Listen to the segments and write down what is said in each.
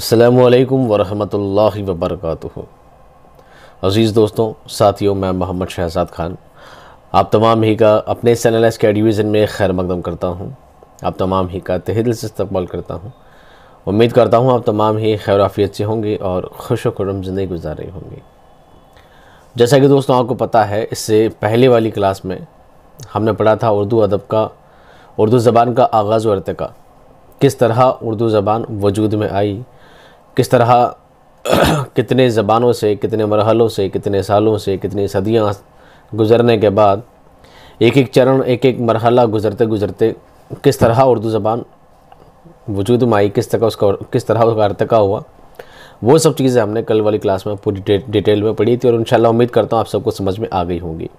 असलकम वरहमल वबरक अज़ीज़ दोस्तों साथियों मैं मोहम्मद शहजाद ख़ान आप तमाम ही का अपने चैनल एस के में खैर मकदम करता हूँ आप तमाम ही का तहे दिल से इस्तेमाल करता हूँ उम्मीद करता हूँ आप तमाम ही खैर आफियत से होंगे और खुश वरम ज़िंदगी गुजार रहे होंगे जैसा कि दोस्तों आपको पता है इससे पहले वाली क्लास में हमने पढ़ा था उर्दू अदब का उर्दू ज़बान का आगाज़ व अरतका किस तरह उर्दू ज़बान वजूद में आई किस तरह कितने ज़बानों से कितने मरहलों से कितने सालों से कितनी सदियाँ गुज़रने के बाद एक एक चरण एक एक मरहला गुज़रते गुज़रते किस तरह उर्दू ज़बान वजूद में आई किस तरह उसका किस तरह उसका अर्तका हुआ वो सब चीज़ें हमने कल वाली क्लास में पूरी डिटेल में पढ़ी थी और इन उम्मीद करता हूँ आप सबको समझ में आ गई होंगी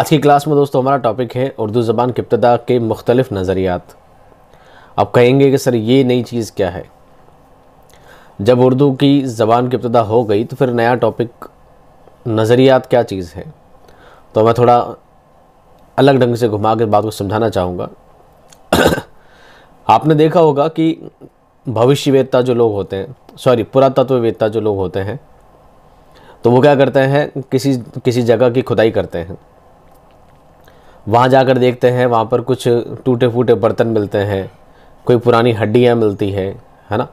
आज की क्लास में दोस्तों हमारा टॉपिक है उर्दू ज़बान की इब्तदा के मुख्तलिफ़ नज़रियात आप कहेंगे कि सर ये नई चीज़ क्या है जब उर्दू की ज़बान की इब्तदा हो गई तो फिर नया टॉपिक नज़रियात क्या चीज़ है तो मैं थोड़ा अलग ढंग से घुमा कर बात को समझाना चाहूँगा आपने देखा होगा कि वेदता जो लोग होते हैं सॉरी वेदता जो लोग होते हैं तो वो क्या करते हैं किसी किसी जगह की खुदाई करते हैं वहाँ जाकर देखते हैं वहाँ पर कुछ टूटे फूटे बर्तन मिलते हैं कोई पुरानी हड्डियाँ मिलती है है ना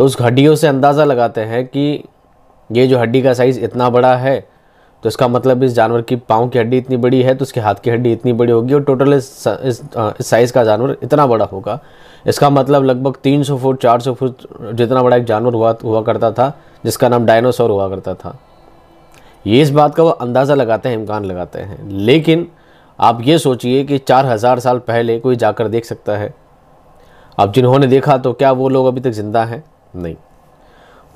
तो उस हड्डियों से अंदाज़ा लगाते हैं कि ये जो हड्डी का साइज़ इतना बड़ा है तो इसका मतलब इस जानवर की पाँव की हड्डी इतनी बड़ी है तो उसके हाथ की हड्डी इतनी बड़ी होगी और टोटल इस इस, इस साइज़ का जानवर इतना बड़ा होगा इसका मतलब लगभग 300 फुट 400 फुट जितना बड़ा एक जानवर हुआ हुआ करता था जिसका नाम डायनासोर हुआ करता था ये इस बात का वो अंदाज़ा लगाते हैं इम्कान लगाते हैं लेकिन आप ये सोचिए कि चार हज़ार साल पहले कोई जाकर देख सकता है अब जिन्होंने देखा तो क्या वो लोग अभी तक ज़िंदा हैं नहीं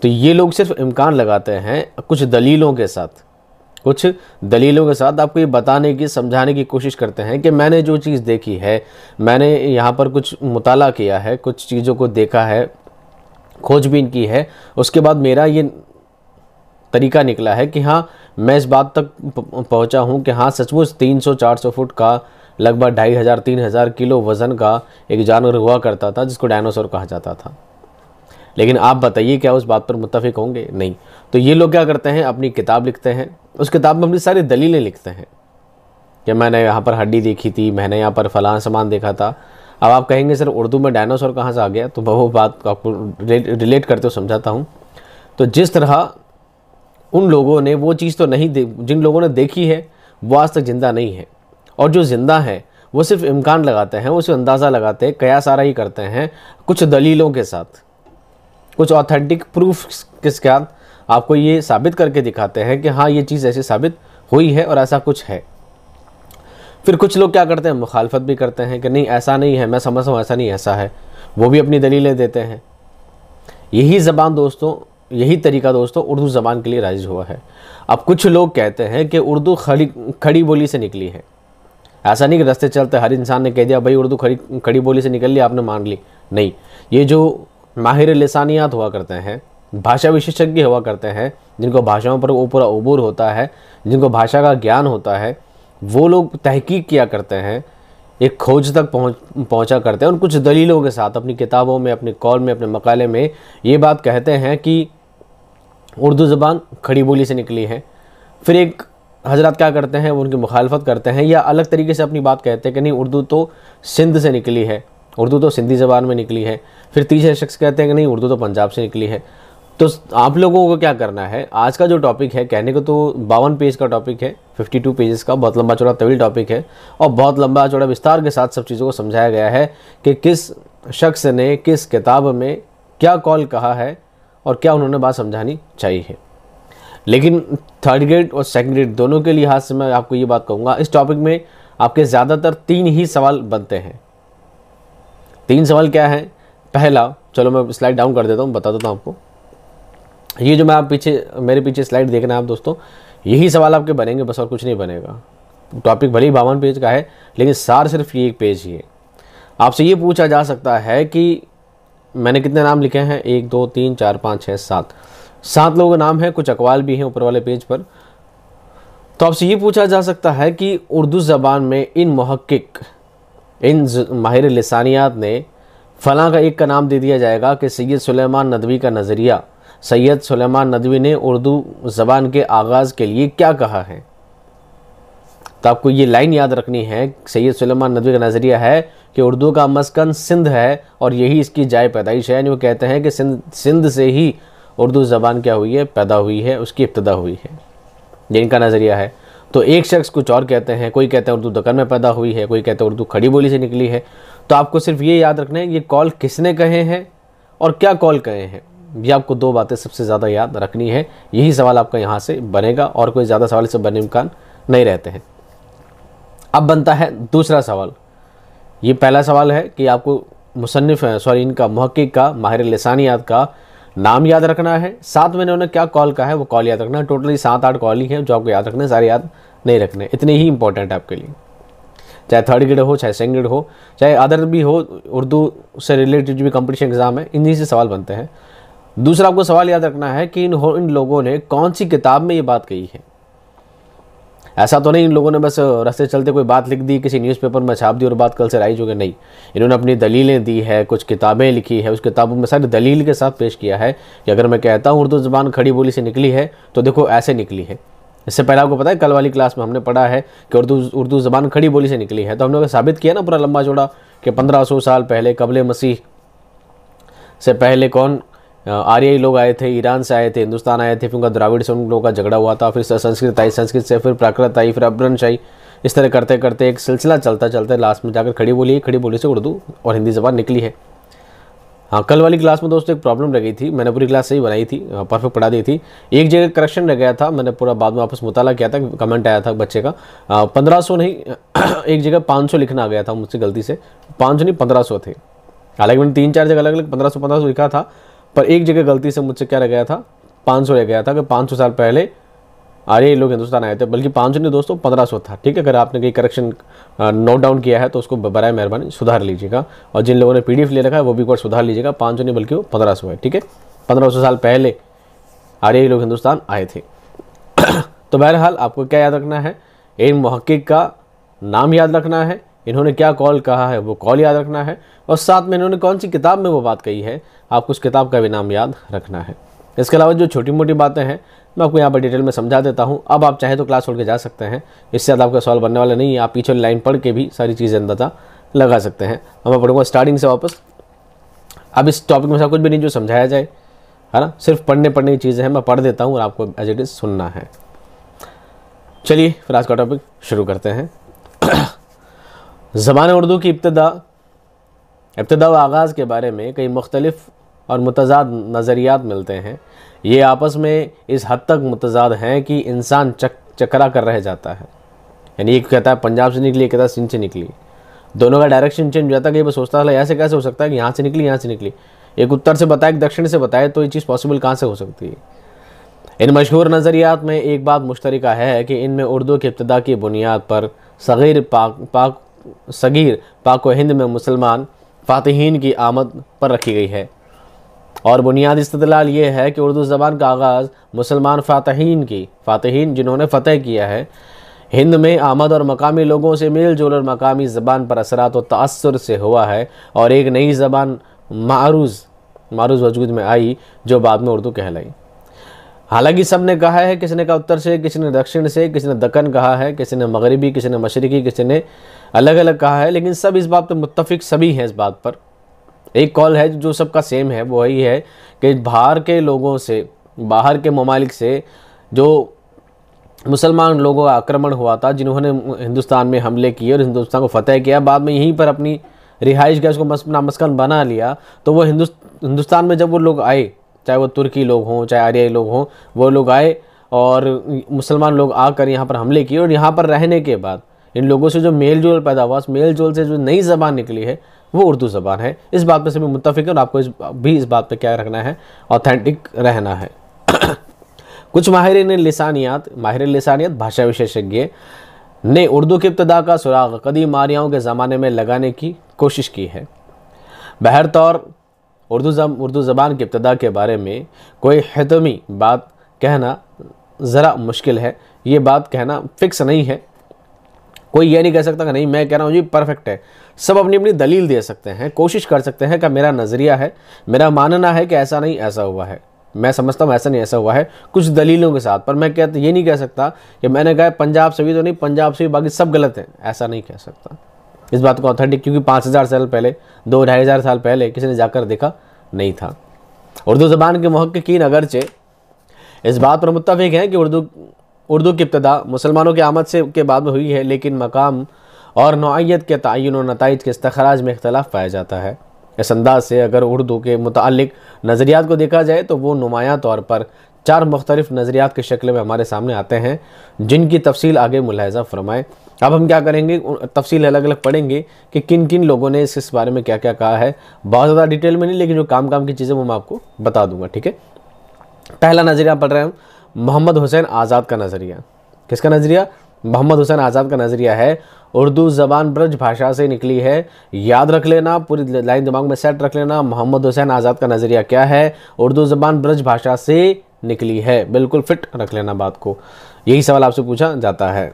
तो ये लोग सिर्फ इम्कान लगाते हैं कुछ दलीलों के साथ कुछ दलीलों के साथ आपको ये बताने की समझाने की कोशिश करते हैं कि मैंने जो चीज़ देखी है मैंने यहाँ पर कुछ मुताला किया है कुछ चीज़ों को देखा है खोजबीन की है उसके बाद मेरा ये तरीका निकला है कि हाँ मैं इस बात तक पहुँचा हूँ कि हाँ सचमुच 300-400 फुट का लगभग ढाई हज़ार तीन हज़ार किलो वज़न का एक जानवर हुआ करता था जिसको डायनासोर कहा जाता था लेकिन आप बताइए क्या उस बात पर मुतफिक होंगे नहीं तो ये लोग क्या करते हैं अपनी किताब लिखते हैं उस किताब में अपनी सारी दलीलें लिखते हैं कि मैंने यहाँ पर हड्डी देखी थी मैंने यहाँ पर फलां सामान देखा था अब आप कहेंगे सर उर्दू में डायनासोर कहाँ से आ गया तो मैं वो बात आपको रिलेट करते हुए समझाता हूँ तो जिस तरह उन लोगों ने वो चीज़ तो नहीं जिन लोगों ने देखी है वो आज तक ज़िंदा नहीं है और जो ज़िंदा है वो सिर्फ इम्कान लगाते हैं उसे अंदाज़ा लगाते हैं कयासारा ही करते हैं कुछ दलीलों के साथ कुछ ऑथेंटिक प्रूफ के साथ आपको ये साबित करके दिखाते हैं कि हाँ ये चीज़ ऐसी साबित हुई है और ऐसा कुछ है फिर कुछ लोग क्या करते हैं मुखालफत भी करते हैं कि नहीं ऐसा नहीं है मैं समझता हूँ ऐसा नहीं ऐसा है वो भी अपनी दलीलें देते हैं यही ज़बान दोस्तों यही तरीका दोस्तों उर्दू ज़बान के लिए राइज हुआ है अब कुछ लोग कहते हैं कि उर्दू खड़ी खड़ी बोली से निकली है ऐसा नहीं कि रस्ते चलते हर इंसान ने कह दिया भाई उर्दू खड़ी खड़ी बोली से निकल ली आपने मान ली नहीं ये जो माहिर लसानियात हुआ करते हैं भाषा विशेषज्ञ हुआ करते हैं जिनको भाषाओं पर वो पूरा अबूर होता है जिनको भाषा का ज्ञान होता है वो लोग तहकीक किया करते हैं एक खोज तक पहुंच पहुंचा करते हैं उन कुछ दलीलों के साथ अपनी किताबों में अपने कॉल में अपने मकाले में ये बात कहते हैं कि उर्दू ज़बान खड़ी बोली से निकली है फिर एक हजरत क्या करते हैं उनकी मुखालफत करते हैं या अलग तरीके से अपनी बात कहते हैं कि नहीं उर्दू तो सिंध से निकली है उर्दू तो सिंधी ज़बान में निकली है फिर तीसरे शख्स कहते हैं कि नहीं उर्दू तो पंजाब से निकली है तो आप लोगों को क्या करना है आज का जो टॉपिक है कहने को तो बावन पेज का टॉपिक है 52 पेजेस का बहुत लंबा चौड़ा तवील टॉपिक है और बहुत लंबा चौड़ा विस्तार के साथ सब चीज़ों को समझाया गया है कि किस शख्स ने किस किताब में क्या कॉल कहा है और क्या उन्होंने बात समझानी चाहिए लेकिन थर्ड ग्रेड और सेकेंड ग्रेड दोनों के लिहाज से मैं आपको ये बात कहूँगा इस टॉपिक में आपके ज़्यादातर तीन ही सवाल बनते हैं तीन सवाल क्या है पहला चलो मैं स्लाइड डाउन कर देता हूँ बता देता हूँ आपको ये जो मैं आप पीछे मेरे पीछे स्लाइड देख रहे हैं आप दोस्तों यही सवाल आपके बनेंगे बस और कुछ नहीं बनेगा टॉपिक भले ही बावन पेज का है लेकिन सार सिर्फ ये एक पेज ही है आपसे ये पूछा जा सकता है कि मैंने कितने नाम लिखे हैं एक दो तीन चार पाँच छः सात सात लोगों का नाम है कुछ अकवाल भी हैं ऊपर वाले पेज पर तो आपसे ये पूछा जा सकता है कि उर्दू ज़बान में इन महक्क इन माहिर लसानियात ने फ़लाँ का एक का नाम दे दिया जाएगा कि सैयद सुलेमान नदवी का नज़रिया सैयद सुलेमान नदवी ने उर्दू ज़बान के आगाज़ के लिए क्या कहा है तो आपको ये लाइन याद रखनी है सैयद सलेमान नदवी का नज़रिया है कि उर्दू का मस्कन सिंध है और यही इसकी जाय पैदाइश है यानी वो कहते हैं कि सिंध सिंध से ही उर्दू ज़बान क्या हुई है पैदा हुई है उसकी इब्तदा हुई है जिनका नज़रिया है तो एक शख्स कुछ और कहते हैं कोई कहते हैं उर्दू दक्कन में पैदा हुई है कोई कहते हैं उर्दू खड़ी बोली से निकली है तो आपको सिर्फ ये याद रखना है ये कॉल किसने कहे हैं और क्या कॉल कहे हैं ये आपको दो बातें सबसे ज़्यादा याद रखनी है यही सवाल आपका यहाँ से बनेगा और कोई ज़्यादा सवाल इससे बने इम्कान नहीं रहते हैं अब बनता है दूसरा सवाल ये पहला सवाल है कि आपको मुसनफ़ सॉरी इनका महक्क़ का माहिर लसानियात का नाम याद रखना है साथ में इन्होंने क्या कॉल कहा है वो कॉल याद रखना है टोटली सात आठ कॉल ही है जो आपको याद रखने सारे याद नहीं रखने इतने ही इंपॉर्टेंट है आपके लिए चाहे थर्ड ग्रेड हो चाहे सेकेंड ग्रेड हो चाहे अदर भी हो उर्दू से रिलेटेड जो भी कॉम्पिटिशन एग्ज़ाम है इन्हीं से सवाल बनते हैं दूसरा आपको सवाल याद रखना है कि इन इन लोगों ने कौन सी किताब में ये बात कही है ऐसा तो नहीं इन लोगों ने बस रस्ते चलते कोई बात लिख दी किसी न्यूज़पेपर में छाप दी और बात कल से राइज हो गई नहीं इन्होंने अपनी दलीलें दी है कुछ किताबें लिखी है उस किताबों में सारी दलील के साथ पेश किया है कि अगर मैं कहता हूँ उर्दू ज़बान खड़ी बोली से निकली है तो देखो ऐसे निकली है इससे पहले आपको पता है कल वाली क्लास में हमने पढ़ा है कि उर्दू उर्दू ज़बान खड़ी बोली से निकली है तो हमने साबित किया ना पूरा लंबा जोड़ा कि पंद्रह साल पहले कबल मसीह से पहले कौन आर्याई लोग आए थे ईरान से आए थे हिंदुस्तान आए थे फिर उनका द्राविड़ से उन लोगों का झगड़ा हुआ था फिर संस्कृत आई संस्कृत से फिर प्राकृत आई फिर अभ्रंश आई इस तरह करते करते एक सिलसिला चलता चलता लास्ट में जाकर खड़ी बोली खड़ी बोली से उर्दू और हिंदी जबान निकली है हाँ कल वाली क्लास में दोस्तों एक प्रॉब्लम रह गई थी मैंने पूरी क्लास सही बनाई थी परफेक्ट हाँ, पढ़ा दी थी एक जगह करेक्शन रह गया था मैंने पूरा बाद में वापस मुताला किया था कमेंट आया था बच्चे का हाँ, पंद्रह सौ नहीं एक जगह पाँच सौ लिखना आ गया था मुझसे गलती से पाँच सौ नहीं पंद्रह सौ थे हालांकि मैंने तीन चार जगह अलग अलग पंद्रह सौ पंद्रह सौ लिखा था पर एक जगह गलती से मुझसे क्या रह गया था 500 रह गया था कि 500 साल पहले आर्य लोग हिंदुस्तान आए थे बल्कि 500 नहीं दोस्तों 1500 था ठीक है अगर आपने कोई करेक्शन नोट डाउन किया है तो उसको बर मेहरबानी सुधार लीजिएगा और जिन लोगों ने पी ले रखा है वो भी एक बार सुधार लीजिएगा पाँच नहीं बल्कि वो पंद्रह है ठीक है पंद्रह साल पहले आर्य लोग हिंदुस्तान आए थे तो बहरहाल आपको क्या याद रखना है इन मोहक्क का नाम याद रखना है इन्होंने क्या कॉल कहा है वो कॉल याद रखना है और साथ में इन्होंने कौन सी किताब में वो बात कही है आपको उस किताब का भी नाम याद रखना है इसके अलावा जो छोटी मोटी बातें हैं मैं आपको यहाँ पर डिटेल में समझा देता हूँ अब आप चाहे तो क्लास छोड़ के जा सकते हैं इससे ज़्यादा आपका सवाल बनने वाला नहीं है आप पीछे लाइन पढ़ के भी सारी चीज़ें अंदाजा लगा सकते हैं अब मैं पढ़ूँगा स्टार्टिंग से वापस अब इस टॉपिक में सब कुछ भी नहीं जो समझाया जाए है ना सिर्फ पढ़ने पढ़ने की चीज़ें हैं मैं पढ़ देता हूँ और आपको एज इट इज़ सुनना है चलिए फिर आज का टॉपिक शुरू करते हैं ज़बान उर्दू की इब्तदा इब्तदा व आगाज़ के बारे में कई मुख्तलफ़ और मुतजाद नज़रियात मिलते हैं ये आपस में इस हद तक मुतजाद हैं कि इंसान चक चकरा कर रह जाता है यानी एक कहता है पंजाब से निकली एक कहता है सिंध से निकली दोनों का डायरेक्शन चेंज हो जाता है कि बस सोचता है ऐसे कैसे हो सकता है कि यहाँ से निकली यहाँ से निकली एक उत्तर से बताए एक दक्षिण से बताए तो ये चीज़ पॉसिबल कहाँ से हो सकती है इन मशहूर नज़रियात में एक बात मुश्तरक है कि इनमें उर्दू की इब्तदा की बुनियाद पर सग़ीर पाक पाक सगीर पाक हिंद में मुसलमान फातहन की आमद पर रखी गई है और बुनियादी इस्तलाल ये है कि उर्दू ज़बान का आगाज़ मुसलमान फातहन की फातहन जिन्होंने फ़तेह किया है हिंद में आमद और मकामी लोगों से मेल जोल और मकामी ज़बान पर असरा तो तसर से हुआ है और एक नई ज़बान मारूज़ मारूज़ वजूद में आई जो बाद में उर्दू कहलाई हालांकि सब ने कहा है किसी ने कहा उत्तर से किसी ने दक्षिण से किसी ने दक्कन कहा है किसी ने मगरबी किसी ने मशरक़ी किसी ने अलग अलग कहा है लेकिन सब इस बात पर मुतफिक सभी हैं इस बात पर एक कॉल है जो सबका सेम है वो यही है कि बाहर के लोगों से बाहर के ममालिक से जो मुसलमान लोगों का आक्रमण हुआ था जिन्होंने हिंदुस्तान में हमले किए और हिंदुस्तान को फतेह किया बाद में यहीं पर अपनी रिहाइश गैस को नामस्कान बना लिया तो वो हिंदुस्तान में जब वो लोग आए चाहे वो तुर्की लोग हों चाहे आर्याई लोग हों वो लोग आए और मुसलमान लोग आकर यहाँ पर हमले किए और यहाँ पर रहने के बाद इन लोगों से जो मेल जोल पैदा हुआ उस मेल जोल से जो नई ज़बान निकली है वो उर्दू ज़बान है इस बात पर सभी मुतफिक और आपको इस भी इस बात पर क्या रखना है ऑथेंटिक रहना है कुछ माहिर लसानियात माहिर लसानियात भाषा विशेषज्ञ ने उर्दू की इब्तदा का सुराग कदीम आर्याओं के ज़माने में लगाने की कोशिश की है बहर तौर उर्दू जब उर्दू ज़बान की इब्तदा के बारे में कोई हतमी बात कहना ज़रा मुश्किल है ये बात कहना फ़िक्स नहीं है कोई ये नहीं कह सकता कि नहीं मैं कह रहा हूँ जी परफेक्ट है सब अपनी अपनी दलील दे सकते हैं कोशिश कर सकते हैं कि मेरा नज़रिया है मेरा मानना है कि ऐसा नहीं ऐसा हुआ है मैं समझता हूँ ऐसा नहीं ऐसा हुआ है कुछ दलीलों के साथ पर मैं कहता ये नहीं कह सकता कि मैंने कहा पंजाब से भी तो नहीं पंजाब से भी बाकी सब गलत हैं ऐसा नहीं कह सकता इस बात को ऑथेंटिक क्योंकि पाँच हज़ार साल पहले दो ढाई हज़ार साल पहले किसी ने जाकर देखा नहीं था उर्दू ज़बान के महक्कीन अगरचे इस बात पर मुतफिक हैं कि उर्दू उर्दू की इब्तदा मुसलमानों की आमद से के बाद में हुई है लेकिन मकाम और नौीयत के तयन और नतज के इस्तराज में इख्तलाफ पाया जाता है इस अंदाज से अगर उर्दू के मुतल नज़रियात को देखा जाए तो वो नुमाया तौर पर चार मुख्तलिफ नज़रियात की शक्ल में हमारे सामने आते हैं जिनकी तफसील आगे मुलाजा फरमाएँ अब हम क्या करेंगे तफसील अलग अलग पढ़ेंगे कि किन किन लोगों ने इस, इस बारे में क्या क्या कहा है बहुत ज़्यादा डिटेल में नहीं लेकिन जो काम काम की चीज़ें वो मैं आपको बता दूंगा ठीक है पहला नज़रिया पढ़ रहे हैं मोहम्मद हुसैन आज़ाद का नज़रिया किसका नज़रिया मोहम्मद हुसैन आज़ाद का नज़रिया है उर्दू ज़बान ब्रज भाषा से निकली है याद रख लेना पूरी लाइन दिमाग में सेट रख लेना मोहम्मद हुसैन आज़ाद का नज़रिया क्या है उर्दू ज़बान ब्रज भाषा से निकली है बिल्कुल फिट रख लेना बात को यही सवाल आपसे पूछा जाता है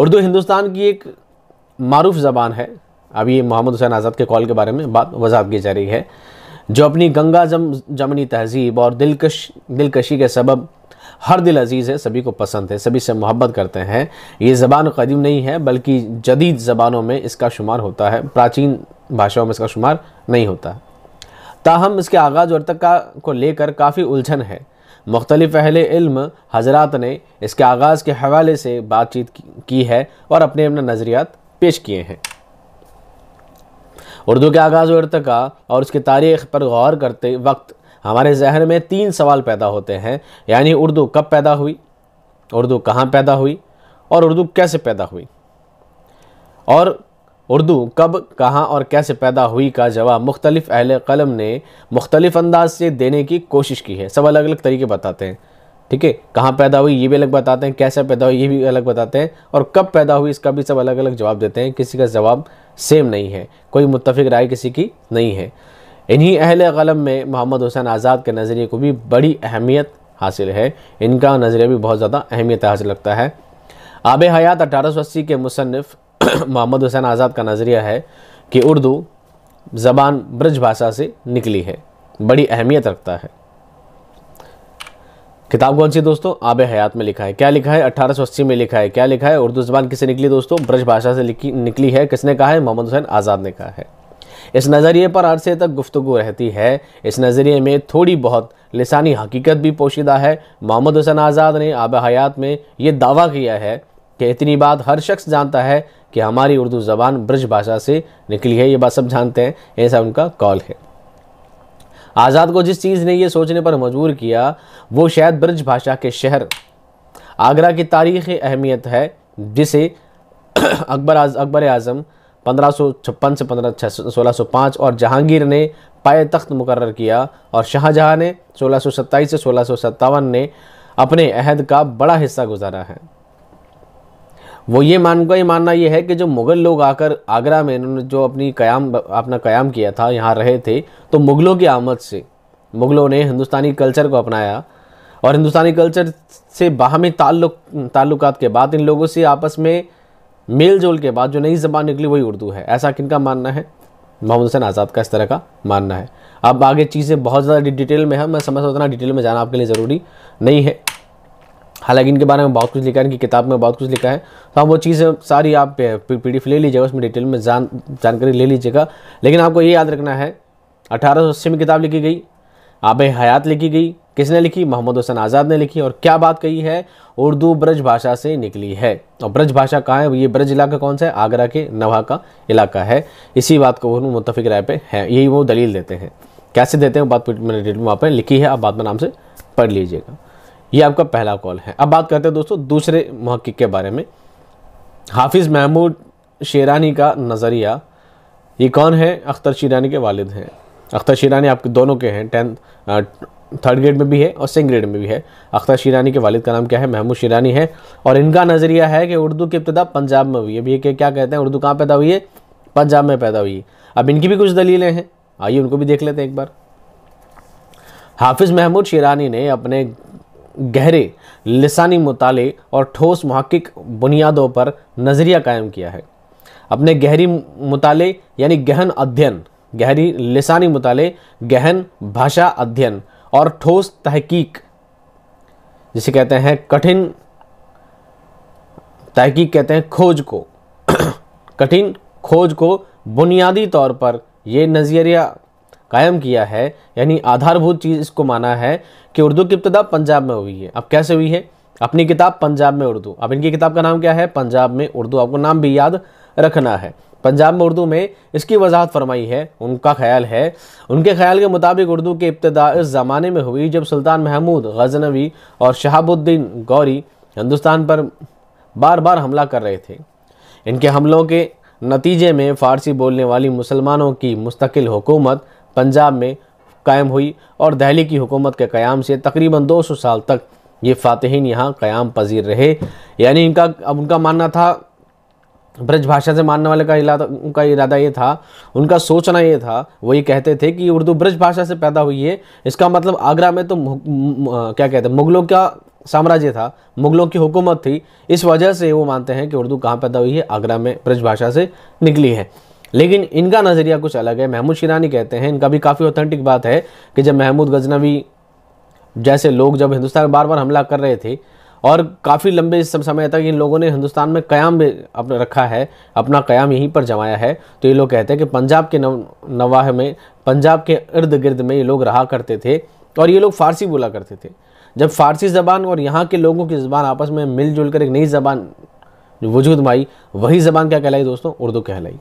उर्दू हिंदुस्तान की एक मरूफ ज़बान है अभी मोहम्मद हुसैन आज़ाद के कॉल के बारे में बात वजाहत की जा रही है जो अपनी गंगा जम जमनी तहजीब और दिलकश दिलकशी के सबब हर दिल अजीज़ है सभी को पसंद है सभी से मोहब्बत करते हैं ये ज़बान कदीम नहीं है बल्कि जदीद ज़बानों में इसका शुमार होता है प्राचीन भाषाओं में इसका शुमार नहीं होता ताहम इसके आगाज़ और तक का को लेकर काफ़ी उलझन है मुख्तलिफ अहल इल्म हजरात ने इसके आगाज़ के हवाले से बातचीत की है और अपने अपने नज़रियात पेश किए हैं उर्दू के आगाज़ और इरतका और उसकी तारीख पर गौर करते वक्त हमारे जहन में तीन सवाल पैदा होते हैं यानी उर्दू कब पैदा हुई उर्दू कहाँ पैदा हुई और उर्दू कैसे पैदा हुई और उर्दू कब कहाँ और कैसे पैदा हुई का जवाब मुख्तलिफ अहल कलम ने मुख्तलिफ अंदाज से देने की कोशिश की है सब अलग अलग तरीके बताते हैं ठीक है कहाँ पैदा हुई ये भी अलग बताते हैं कैसे पैदा हुई ये भी अलग बताते हैं और कब पैदा हुई इसका भी सब अलग अलग जवाब देते हैं किसी का जवाब सेम नहीं है कोई मुतफिक राय किसी की नहीं है इन्हीं अहल कलम में मोहम्मद हुसैन आज़ाद के नज़रिए को भी बड़ी अहमियत हासिल है इनका नज़रिया भी बहुत ज़्यादा अहमियत हासिल लगता है आब हयात अठारह के मुसनफ़ मोहम्मद हुसैन आज़ाद का नज़रिया है कि उर्दू ज़बान ब्रज भाषा से निकली है बड़ी अहमियत रखता है किताब कौन सी दोस्तों आब हयात में लिखा है क्या लिखा है अट्ठारह में लिखा है क्या लिखा है उर्दू ज़बान किसे निकली दोस्तों ब्रज भाषा से लिखी निकली है किसने कहा है मोहम्मद हुसैन आज़ाद ने कहा है इस नज़रिए पर अरसे तक गुफ्तु रहती है इस नज़रिए में थोड़ी बहुत लसानी हकीकत भी पोशीदा है मोहम्मद हुसैन आज़ाद ने आब हयात में ये दावा किया है कि इतनी बात हर शख्स जानता है कि हमारी उर्दू ज़बान ब्रज भाषा से निकली है ये बात सब जानते हैं ऐसा उनका कॉल है आज़ाद को जिस चीज़ ने ये सोचने पर मजबूर किया वो शायद ब्रज भाषा के शहर आगरा की तारीख़ी अहमियत है जिसे अकबर आज अकबर आज़म पंद्रह सौ छप्पन से पंद्रह सोलह सौ पाँच और जहांगीर ने पाए तख्त मुकर किया और शाहजहाँ ने सोलह सौ सत्ताईस से सोलह सौ सत्तावन ने अपने अहद का बड़ा हिस्सा गुजारा है वो ये मान का ये मानना ये है कि जो मुग़ल लोग आकर आगरा में इन्होंने जो अपनी क़याम अपना क़याम किया था यहाँ रहे थे तो मुग़लों की आमद से मुग़लों ने हिंदुस्तानी कल्चर को अपनाया और हिंदुस्तानी कल्चर से बाहमी ताल्लुक ताल्लुकात के बाद इन लोगों से आपस में मेल जोल के बाद जो नई जबान निकली वही उर्दू है ऐसा किन का मानना है मोहम्मद हुसैन आज़ाद का इस तरह का मानना है अब आगे चीज़ें बहुत ज़्यादा डिटेल में है मैं समझता उतना डिटेल में जाना आपके लिए ज़रूरी नहीं है हालांकि इनके बारे में बहुत कुछ लिखा है इनकी किताब में बहुत कुछ लिखा है तो आप वो चीज़ सारी आप पी ले लीजिएगा उसमें डिटेल में जान जानकारी ले लीजिएगा लेकिन आपको ये याद रखना है अठारह में किताब लिखी गई आब हयात लिखी गई किसने लिखी मोहम्मद हुसैन आज़ाद ने लिखी और क्या बात कही है उर्दू ब्रज भाषा से निकली है और ब्रज भाषा कहाँ है ये ब्रज इलाका कौन सा है आगरा के नवा का इलाका है इसी बात को वो मुतफिक राय पे है यही वो दलील देते हैं कैसे देते हैं बात मैंने डिटेल वहाँ पर लिखी है आप बाद में नाम से पढ़ लीजिएगा ये आपका पहला कॉल है अब बात करते हैं दोस्तों दूसरे महक्क के बारे में हाफिज़ महमूद शेरानी का नज़रिया ये कौन है अख्तर शेरानी के वालिद हैं अख्तर शेरानी आपके दोनों के हैं टेंथ थर्ड ग्रेड में भी है और सेकेंड ग्रेड में भी है अख्तर शेरानी के वालिद का नाम क्या है महमूद शेरानी है और इनका नज़रिया है कि उर्दू की इब्तदा पंजाब में हुई है भैया क्या कहते हैं उर्दू कहाँ पैदा हुई है पंजाब में पैदा हुई अब इनकी भी कुछ दलीलें हैं आइए उनको भी देख लेते हैं एक बार हाफिज़ महमूद शेरानी ने अपने गहरे लसानी मताले और ठोस महक्क बुनियादों पर नज़रिया कायम किया है अपने गहरी मुताले यानी गहन अध्ययन गहरी लसानी मुताले गहन भाषा अध्ययन और ठोस तहकीक जिसे कहते हैं कठिन तहकीक कहते हैं खोज को कठिन खोज को बुनियादी तौर पर यह नज़रिया कायम किया है यानी आधारभूत चीज़ इसको माना है कि उर्दू की इब्तदा पंजाब में हुई है अब कैसे हुई है अपनी किताब पंजाब में उर्दू अब इनकी किताब का नाम क्या है पंजाब में उर्दू आपको नाम भी याद रखना है पंजाब में उर्दू में इसकी वजाहत फरमाई है उनका ख्याल है उनके ख्याल के मुताबिक उर्दू की इब्तदा इस ज़माने में हुई जब सुल्तान महमूद गजनवी और शहाबुद्दीन गौरी हिंदुस्तान पर बार बार हमला कर रहे थे इनके हमलों के नतीजे में फ़ारसी बोलने वाली मुसलमानों की मुस्तकिल हुकूमत पंजाब में कायम हुई और दहली की हुकूमत के क़्याम से तकरीबन 200 साल तक ये फ़ातहन यहाँ क़्याम पजीर रहे यानी इनका अब उनका मानना था ब्रज भाषा से मानने वाले का इरादा उनका इरादा ये था उनका सोचना ये था वो ये कहते थे कि उर्दू ब्रज भाषा से पैदा हुई है इसका मतलब आगरा में तो क्या कहते हैं मुग़लों का साम्राज्य था मुग़लों की हुकूमत थी इस वजह से वो मानते हैं कि उर्दू कहाँ पैदा हुई है आगरा में ब्रज भाषा से निकली है लेकिन इनका नज़रिया कुछ अलग है महमूद शिरानी कहते हैं इनका भी काफ़ी ऑथेंटिक बात है कि जब महमूद गजनवी जैसे लोग जब हिंदुस्तान में बार बार हमला कर रहे थे और काफ़ी लंबे समय तक इन लोगों ने हिंदुस्तान में क़याम अपना रखा है अपना क़याम यहीं पर जमाया है तो ये लोग कहते हैं कि पंजाब के नव नवाह में पंजाब के इर्द गिर्द में ये लोग रहा करते थे और ये लोग फ़ारसी बोला करते थे जब फ़ारसी ज़बान और यहाँ के लोगों की ज़बान आपस में मिलजुल कर एक नई ज़बान वजूद में आई वही ज़बान क्या कहलाई दोस्तों उर्दू कहलाई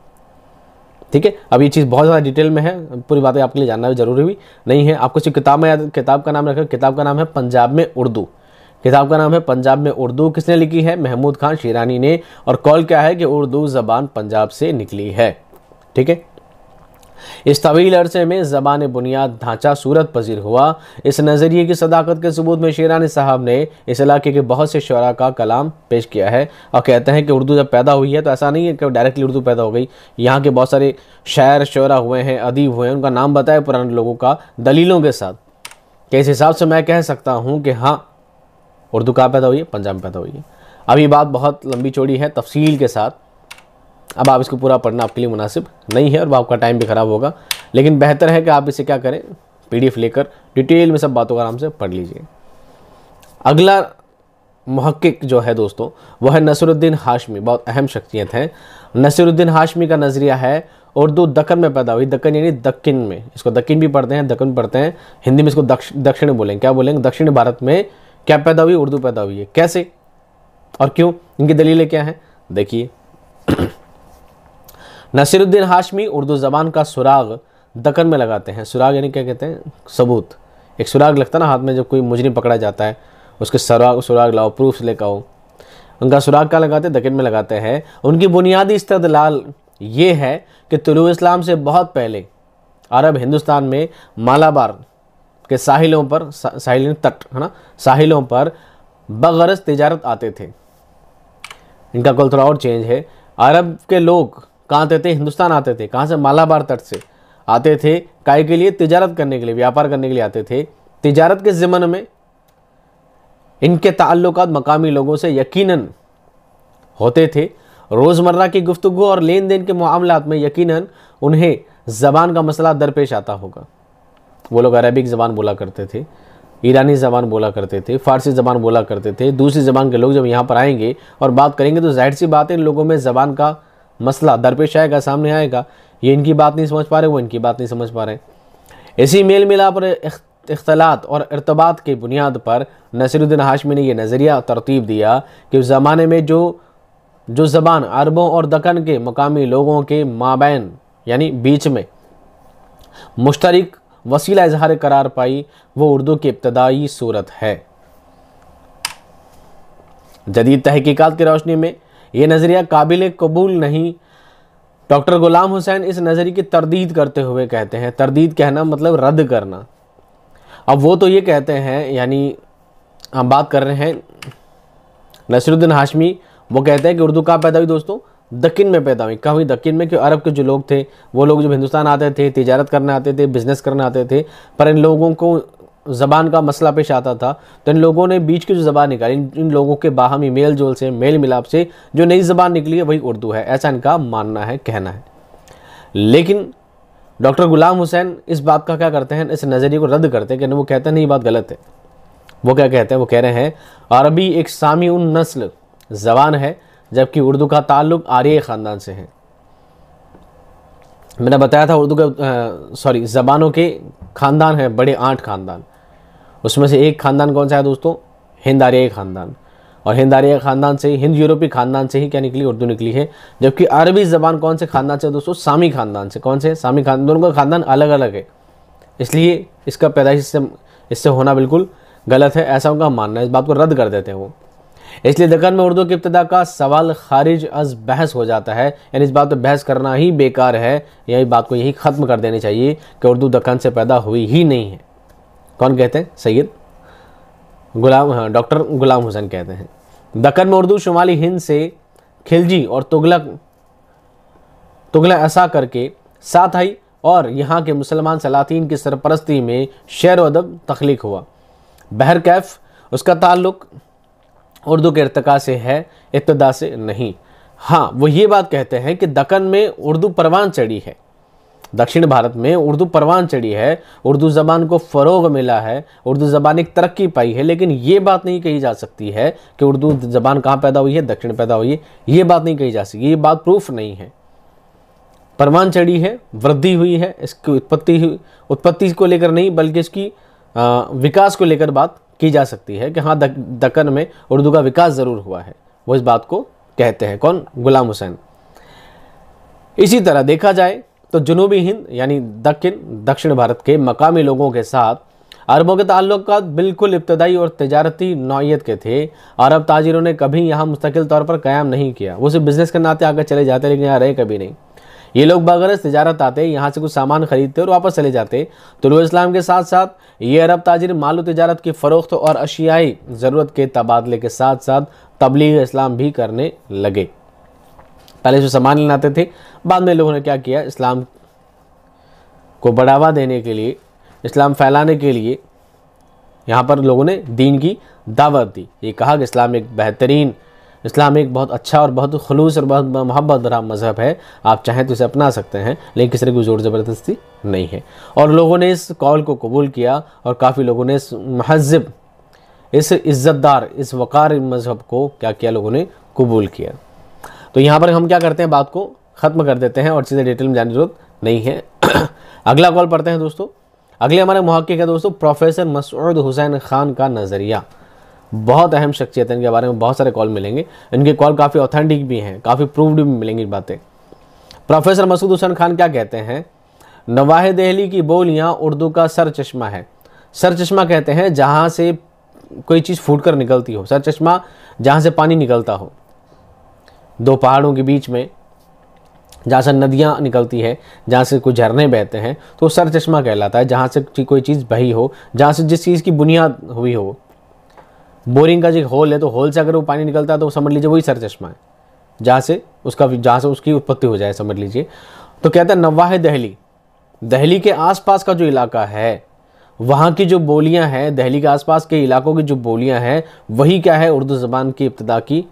ठीक है अब ये चीज़ बहुत ज़्यादा डिटेल में है पूरी बातें आपके लिए जानना भी जरूरी भी नहीं है आपको सिर्फ किताब में याद किताब का नाम रखा किताब का नाम है पंजाब में उर्दू किताब का नाम है पंजाब में उर्दू किसने लिखी है महमूद खान शीरानी ने और कॉल क्या है कि उर्दू ज़बान पंजाब से निकली है ठीक है इस तवील अरसे में ज़बान बुनियाद ढांचा सूरत पजीर हुआ इस नज़रिए की सदाकत के सबूत में शेरानी साहब ने इस इलाके के बहुत से शुरा का कलाम पेश किया है और कहते हैं कि उर्दू जब पैदा हुई है तो ऐसा नहीं है कि डायरेक्टली उर्दू पैदा हो गई यहाँ के बहुत सारे शायर शरा हुए हैं अदीब हुए हैं उनका नाम बताए पुराने लोगों का दलीलों के साथ के इस हिसाब से मैं कह सकता हूँ कि हाँ उर्दू कहाँ पैदा हुई है पंजाब में पैदा हुई है अब ये बात बहुत लंबी चौड़ी है तफसील के साथ अब आप इसको पूरा पढ़ना आपके लिए मुनासिब नहीं है और आपका टाइम भी ख़राब होगा लेकिन बेहतर है कि आप इसे क्या करें पीडीएफ लेकर डिटेल में सब बातों को आराम से पढ़ लीजिए अगला महक्क जो है दोस्तों वह है नसरुद्दीन हाशमी बहुत अहम शख्सियत हैं नसरुद्दीन हाशमी का नज़रिया है उर्दू दक्कन में पैदा हुई दक्कन यानी दक्कन में इसको दक्कन भी पढ़ते हैं दक्कन पढ़ते हैं हिंदी में इसको दक्षिण बोलेंगे क्या बोलेंगे दक्षिण भारत में क्या पैदा हुई उर्दू पैदा हुई है कैसे और क्यों इनकी दलीलें क्या हैं देखिए नसीरुद्दीन हाशमी उर्दू ज़बान का सुराग दकन में लगाते हैं सुराग यानी क्या कहते हैं सबूत एक सुराग लगता ना हाथ में जब कोई मुजरिम पकड़ा जाता है उसके सुराग सुराग लाओ प्रूफ लेकर आओ उनका सुराग क्या लगाते दकन में लगाते हैं उनकी बुनियादी इस्तलाल ये है कि तुलु इस्लाम से बहुत पहले अरब हिंदुस्तान में मालाबार के साहिलों पर सा, साहिल तट है ना साहिलों पर बगरस तजारत आते थे इनका कल थोड़ा और चेंज है अरब के लोग कहाँ आते थे हिंदुस्तान आते थे कहाँ से मालाबार तट से आते थे काय के लिए तिजारत करने के लिए व्यापार करने के लिए आते थे तिजारत के ज़मन में इनके ताल्लुक मकामी लोगों से यकीनन होते थे रोज़मर्रा की गुफ्तु और लेन देन के मामला में यकीनन उन्हें ज़बान का मसला दरपेश आता होगा वो लोग अरबिक ज़बान बोला करते थे ईरानी ज़बान बोला करते थे फ़ारसी ज़बान बोला करते थे दूसरी ज़बान के लोग जब यहाँ पर आएंगे और बात करेंगे तो जाहिर सी बात है इन लोगों में ज़बान का मसला दरपेश आएगा सामने आएगा ये इनकी बात नहीं समझ पा रहे वो इनकी बात नहीं समझ पा रहे इसी मेल मिलाप और इख्तलात और इरतबात की बुनियाद पर नसरुद्दीन हाशमी ने यह नज़रिया तरतीब दिया कि उस ज़माने में जो जो ज़बान अरबों और दक्कन के मकामी लोगों के माबैन यानी बीच में मुश्तरक वसीला इजहार करार पाई वो उर्दू की इब्तदाई सूरत है जदीद तहकीक़ात की रोशनी में ये नज़रिया काबिल कबूल नहीं डॉक्टर ग़ुलाम हुसैन इस नज़रिए की तरदीद करते हुए कहते हैं तरदीद कहना मतलब रद्द करना अब वो तो ये कहते हैं यानी हम बात कर रहे हैं नसरुद्दीन हाशमी वो कहते हैं कि उर्दू कहाँ पैदा हुई दोस्तों दक्षिण में पैदा हुई कहाँ हुई दक्षिण में कि अरब के जो लोग थे वो लोग जब हिंदुस्तान आते थे तिजारत करने आते थे बिज़नेस करने आते थे पर इन लोगों को ज़बान का मसला पेश आता था तो इन लोगों ने बीच की जो ज़बान निकाली इन लोगों के बाहमी मेल जोल से मेल मिलाप से जो नई ज़बान निकली है वही उर्दू है ऐसा इनका मानना है कहना है लेकिन डॉक्टर गुलाम हुसैन इस बात का क्या करते हैं इस नज़रिए को रद्द करते हैं कि वो कहते हैं नहीं बात गलत है वो क्या कहते हैं वो कह रहे हैं अरबी एक सामी उन नस्ल जबान है जबकि उर्दू का ताल्लुक आर्य ख़ानदान से है मैंने बताया था उर्दू का सॉरी ज़बानों के ख़ानदान हैं बड़े आठ ख़ानदान उसमें से एक खानदान कौन सा है दोस्तों हिंद आर्य खानदान और हिंद आर्य खानदान से ही हिंद यूरोपीय खानदान से ही क्या निकली उर्दू निकली है जबकि अरबी ज़बान कौन से खानदान से दोस्तों सामी खानदान से कौन से सामी खानदान दोनों का खानदान अलग अलग है इसलिए इसका पैदाइश इससे इससे होना बिल्कुल गलत है ऐसा उनका मानना है इस बात को रद्द कर देते हैं वो इसलिए दक्कन में उर्दू की इब्तदा का सवाल खारिज अज बहस हो जाता है यानी इस बात पर बहस करना ही बेकार है यही बात को यही ख़त्म कर देनी चाहिए कि उर्दू दक्कन से पैदा हुई ही नहीं है कौन कहते हैं सैयद गुलाम हाँ डॉक्टर गुलाम हुसैन कहते हैं दक्कन में उर्दू शुमाली हिंद से खिलजी और तुगलक तुगलक ऐसा करके साथ आई और यहाँ के मुसलमान सलातीन की सरपरस्ती में शेर अदब तख्लीक हुआ कैफ उसका ताल्लुक उर्दू के इरतका से है इब्तदा से नहीं हाँ वो ये बात कहते हैं कि दक्कन में उर्दू परवान चढ़ी है दक्षिण भारत में उर्दू परवान चढ़ी है उर्दू ज़बान को फ़रोग मिला है उर्दू ज़बान एक तरक्की पाई है लेकिन ये बात नहीं कही जा सकती है कि उर्दू ज़बान कहाँ पैदा हुई है दक्षिण पैदा हुई है ये बात नहीं कही जा सकती ये बात प्रूफ नहीं है परवान चढ़ी है वृद्धि हुई है इसकी उत्पत्ति हुई उत्पत्ति को लेकर नहीं बल्कि इसकी विकास को लेकर बात की जा सकती है कि हाँ दक्कन में उर्दू का विकास ज़रूर हुआ है वो इस बात को कहते हैं कौन गुलाम हुसैन इसी तरह देखा जाए तो जनूबी हिंद यानी दक्षिण दक्षिण भारत के मकामी लोगों के साथ अरबों के ताल्लुक बिल्कुल इब्तदाई और तजारती नौीयत के थे अरब ताजिरों ने कभी यहाँ मुस्तकिल तौर पर क़्याम नहीं किया वो सिर्फ बिज़नेस के नाते आकर चले जाते लेकिन यहाँ रहे कभी नहीं ये लोग बगरस तजारत आते यहाँ से कुछ सामान खरीदते और वापस चले जाते तो इस्लाम के साथ साथ ये अरब ताजिर मालो तजारत की फ़रोख्त और अशियाई ज़रूरत के तबादले के साथ साथ तबलीग इस्लाम भी करने लगे पहले से सामान लाते थे बाद में लोगों ने क्या किया इस्लाम को बढ़ावा देने के लिए इस्लाम फैलाने के लिए यहाँ पर लोगों ने दीन की दावत दी ये कहा कि इस्लाम एक बेहतरीन इस्लाम एक बहुत अच्छा और बहुत खलूस और बहुत मोहब्बत भरा मज़हब है आप चाहें तो इसे अपना सकते हैं लेकिन किसी को ज़ोर ज़बरदस्ती नहीं है और लोगों ने इस कॉल को कबूल किया और काफ़ी लोगों ने इस महजब इस इज़्ज़तदार इस वक़ार मज़हब को क्या किया लोगों ने कबूल किया तो यहाँ पर हम क्या करते हैं बात को ख़त्म कर देते हैं और चीज़ें डिटेल में जाने की जरूरत नहीं है अगला कॉल पढ़ते हैं दोस्तों अगले हमारे मौके है दोस्तों प्रोफेसर मसूद हुसैन खान का नज़रिया बहुत अहम शख्सियत है इनके बारे में बहुत सारे कॉल मिलेंगे इनके कॉल काफ़ी ऑथेंटिक भी हैं काफ़ी प्रूव्ड भी मिलेंगी बातें प्रोफेसर मसूद हुसैन खान क्या कहते हैं नवाह दहली की बोलियाँ उर्दू का सर चश्मा है सर चश्मा कहते हैं जहाँ से कोई चीज़ फूट कर निकलती हो सर चश्मा जहाँ से पानी निकलता हो दो पहाड़ों के बीच में जहाँ से नदियाँ निकलती है जहाँ से कोई झरने बहते हैं तो सर चश्मा कहलाता है जहाँ से कोई चीज़ बही हो जहाँ से जिस चीज़ की बुनियाद हुई हो बोरिंग का जो होल है तो होल से अगर वो पानी निकलता है तो समझ लीजिए वही सर चश्मा है जहाँ से उसका जहाँ से उसकी उत्पत्ति हो जाए समझ लीजिए तो कहता है नवाह दहली दहली के आसपास का जो इलाका है वहाँ की जो बोलियाँ हैं दहली के आसपास के इलाकों की जो बोलियाँ हैं वही क्या है उर्दू ज़बान की इब्तदा की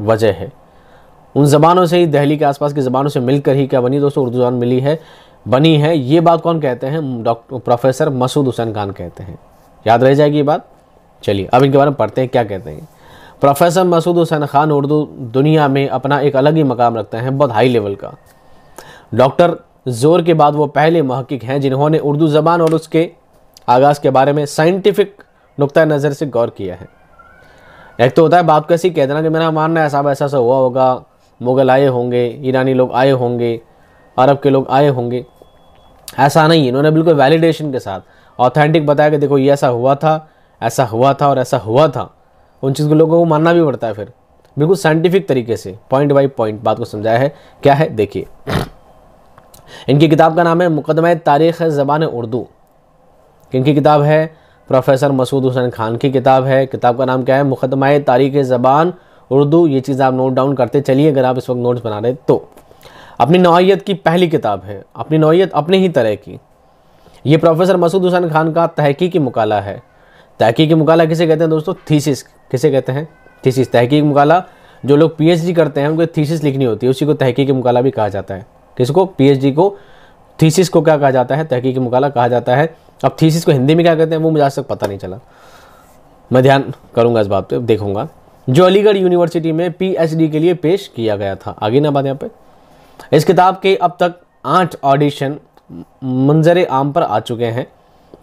वजह है उन ज़बानों से ही दहली के आसपास की ज़बानों से मिलकर ही क्या बनी दोस्तों उर्दू ज़बान मिली है बनी है ये बात कौन कहते हैं डॉक्टर प्रोफेसर मसूद हुसैन खान कहते हैं याद रह जाएगी ये बात चलिए अब इनके बारे में पढ़ते हैं क्या कहते हैं प्रोफेसर मसूद हुसैन खान उर्दू दुनिया में अपना एक अलग ही मकाम रखते हैं बहुत हाई लेवल का डॉक्टर जोर के बाद वो पहले महकिक हैं जिन्होंने उर्दू ज़बान और उसके आगाज़ के बारे में साइंटिफिक नुक़ नज़र से गौर किया है एक तो होता है बाप कैसी कह देना कि मेरा मानना है साहब ऐसा सा हुआ होगा मुग़ल आए होंगे ईरानी लोग आए होंगे अरब के लोग आए होंगे ऐसा नहीं इन्होंने बिल्कुल वैलिडेशन के साथ ऑथेंटिक बताया कि देखो ये ऐसा हुआ था ऐसा हुआ था और ऐसा हुआ था उन चीज़ को लोगों को मानना भी पड़ता है फिर बिल्कुल साइंटिफिक तरीके से पॉइंट बाई पॉइंट बात को समझाया है क्या है देखिए इनकी किताब का नाम है मुकदमा तारीख़ ज़बान उर्दू इनकी किताब है प्रोफेसर मसूद हुसैन खान की किताब है किताब का नाम क्या है मुकदमा तारीख़ ज़बान उर्दू ये चीज़ आप नोट डाउन करते चलिए अगर आप इस वक्त नोट्स बना रहे तो अपनी नौीयत की पहली किताब है अपनी नौीयत अपने ही तरह की ये प्रोफेसर मसूद हुसैन खान का तहकीकी मकाला है तहकीकी मकाला किसे कहते हैं दोस्तों थीसिस किसे कहते हैं थीसिस तहकीक मकाला जो लोग पीएचडी करते हैं उनको थीसिस लिखनी होती है उसी को तहकीकी मकाला भी कहा जाता है किसको पीएचडी को थीसिस को क्या कहा जाता है तहकीकी मकाला कहा जाता है अब थीसिस को हिंदी में क्या कहते हैं वो मुझे आज तक पता नहीं चला मैं ध्यान करूँगा इस बात पर देखूँगा जो अलीगढ़ यूनिवर्सिटी में पीएचडी के लिए पेश किया गया था आगे ना बात यहाँ पे इस किताब के अब तक आठ ऑडिशन मंजर आम पर आ चुके हैं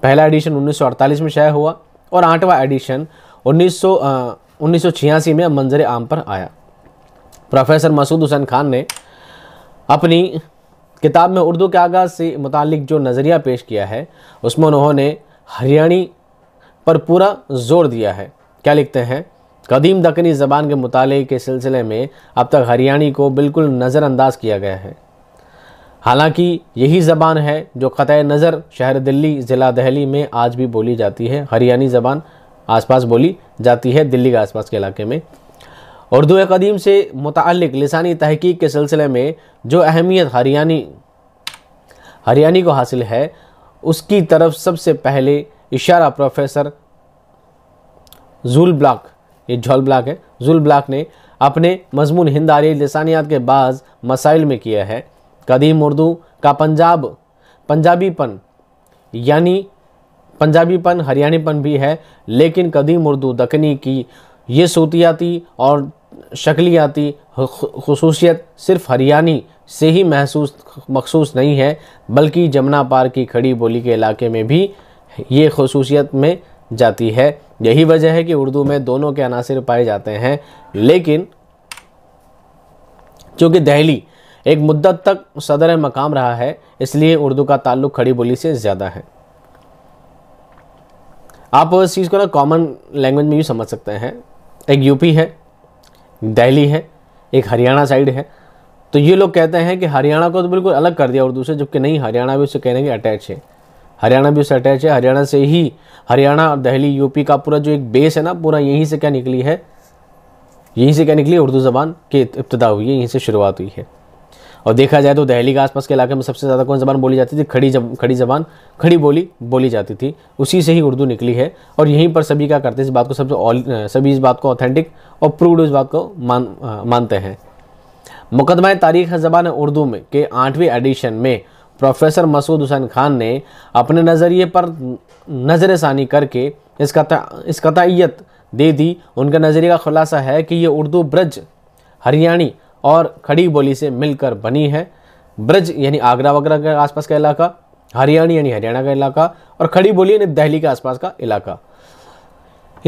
पहला एडिशन 1948 में शाया हुआ और आठवां एडिशन उन्नीस सौ 1986 में मंजर आम पर आया प्रोफेसर मसूद हुसैन खान ने अपनी किताब में उर्दू के आगाज़ से मुतलिक जो नज़रिया पेश किया है उसमें उन्होंने हरियाणी पर पूरा जोर दिया है क्या लिखते हैं कदीम दक्कनी ज़बान के मुताले के सिलसिले में अब तक हरियाणी को बिल्कुल नज़रअंदाज किया गया है हालांकि यही ज़बान है जो ख़त नज़र शहर दिल्ली ज़िला दहली में आज भी बोली जाती है हरियाणी ज़बान आसपास बोली जाती है दिल्ली के आसपास के इलाके में उर्दू कदीम से मुतक लसानी तहकीक के सिलसिले में जो अहमियत हरियाणी हरियाणी को हासिल है उसकी तरफ सबसे पहले इशारा प्रोफेसर जूल ब्लाक ये झोल ब्लाक है जुल ब्लाक ने अपने मजमून हिंदारी लसानियात के बाद मसाइल में किया है कदीम उर्दू का पंजाब पंजाबीपन यानी पंजाबीपन हरियाणीपन भी है लेकिन कदीम उर्दू दखनी की ये सूतियाती और शक्लियाती खसूसियत सिर्फ हरियाणी से ही महसूस मखसूस नहीं है बल्कि जमुना पार की खड़ी बोली के इलाके में भी ये खसूसियत में जाती है यही वजह है कि उर्दू में दोनों के अनासर पाए जाते हैं लेकिन चूँकि दहली एक मुद्दत तक सदर मकाम रहा है इसलिए उर्दू का ताल्लुक खड़ी बोली से ज़्यादा है आप इस चीज़ को ना कॉमन लैंग्वेज में भी समझ सकते हैं एक यूपी है दिल्ली है एक हरियाणा साइड है तो ये लोग कहते हैं कि हरियाणा को तो बिल्कुल अलग कर दिया उर्दू से जबकि नहीं हरियाणा भी उससे कहने के अटैच है हरियाणा भी उससे अटैच है हरियाणा से ही हरियाणा दहली यूपी का पूरा जो एक बेस है ना पूरा यहीं से क्या निकली है यहीं से क्या निकली उर्दू ज़बान की इब्तदा हुई है यहीं से शुरुआत हुई है और देखा जाए तो दहली के आसपास के इलाके में सबसे ज़्यादा कौन ज़बान बोली जाती थी खड़ी जब खड़ी ज़बान खड़ी बोली बोली जाती थी उसी से ही उर्दू निकली है और यहीं पर सभी क्या करते हैं इस बात को सबसे सभी इस बात को ऑथेंटिक और प्रूवड इस बात को मान मानते हैं मुकदमा तारीख ज़बान उर्दू में के आठवें एडिशन में प्रोफेसर मसूद हुसैन खान ने अपने नज़रिए पर नज़र ानी करके इस कता इस कतायत दे दी उनके नज़रिए का खुलासा है कि ये उर्दू ब्रज हरियाणी और खड़ी बोली से मिलकर बनी है ब्रज यानी आगरा वगैरह के आसपास का इलाका हरियाणी यानी हरियाणा का इलाका और खड़ी बोली यानी दहली के आसपास का इलाका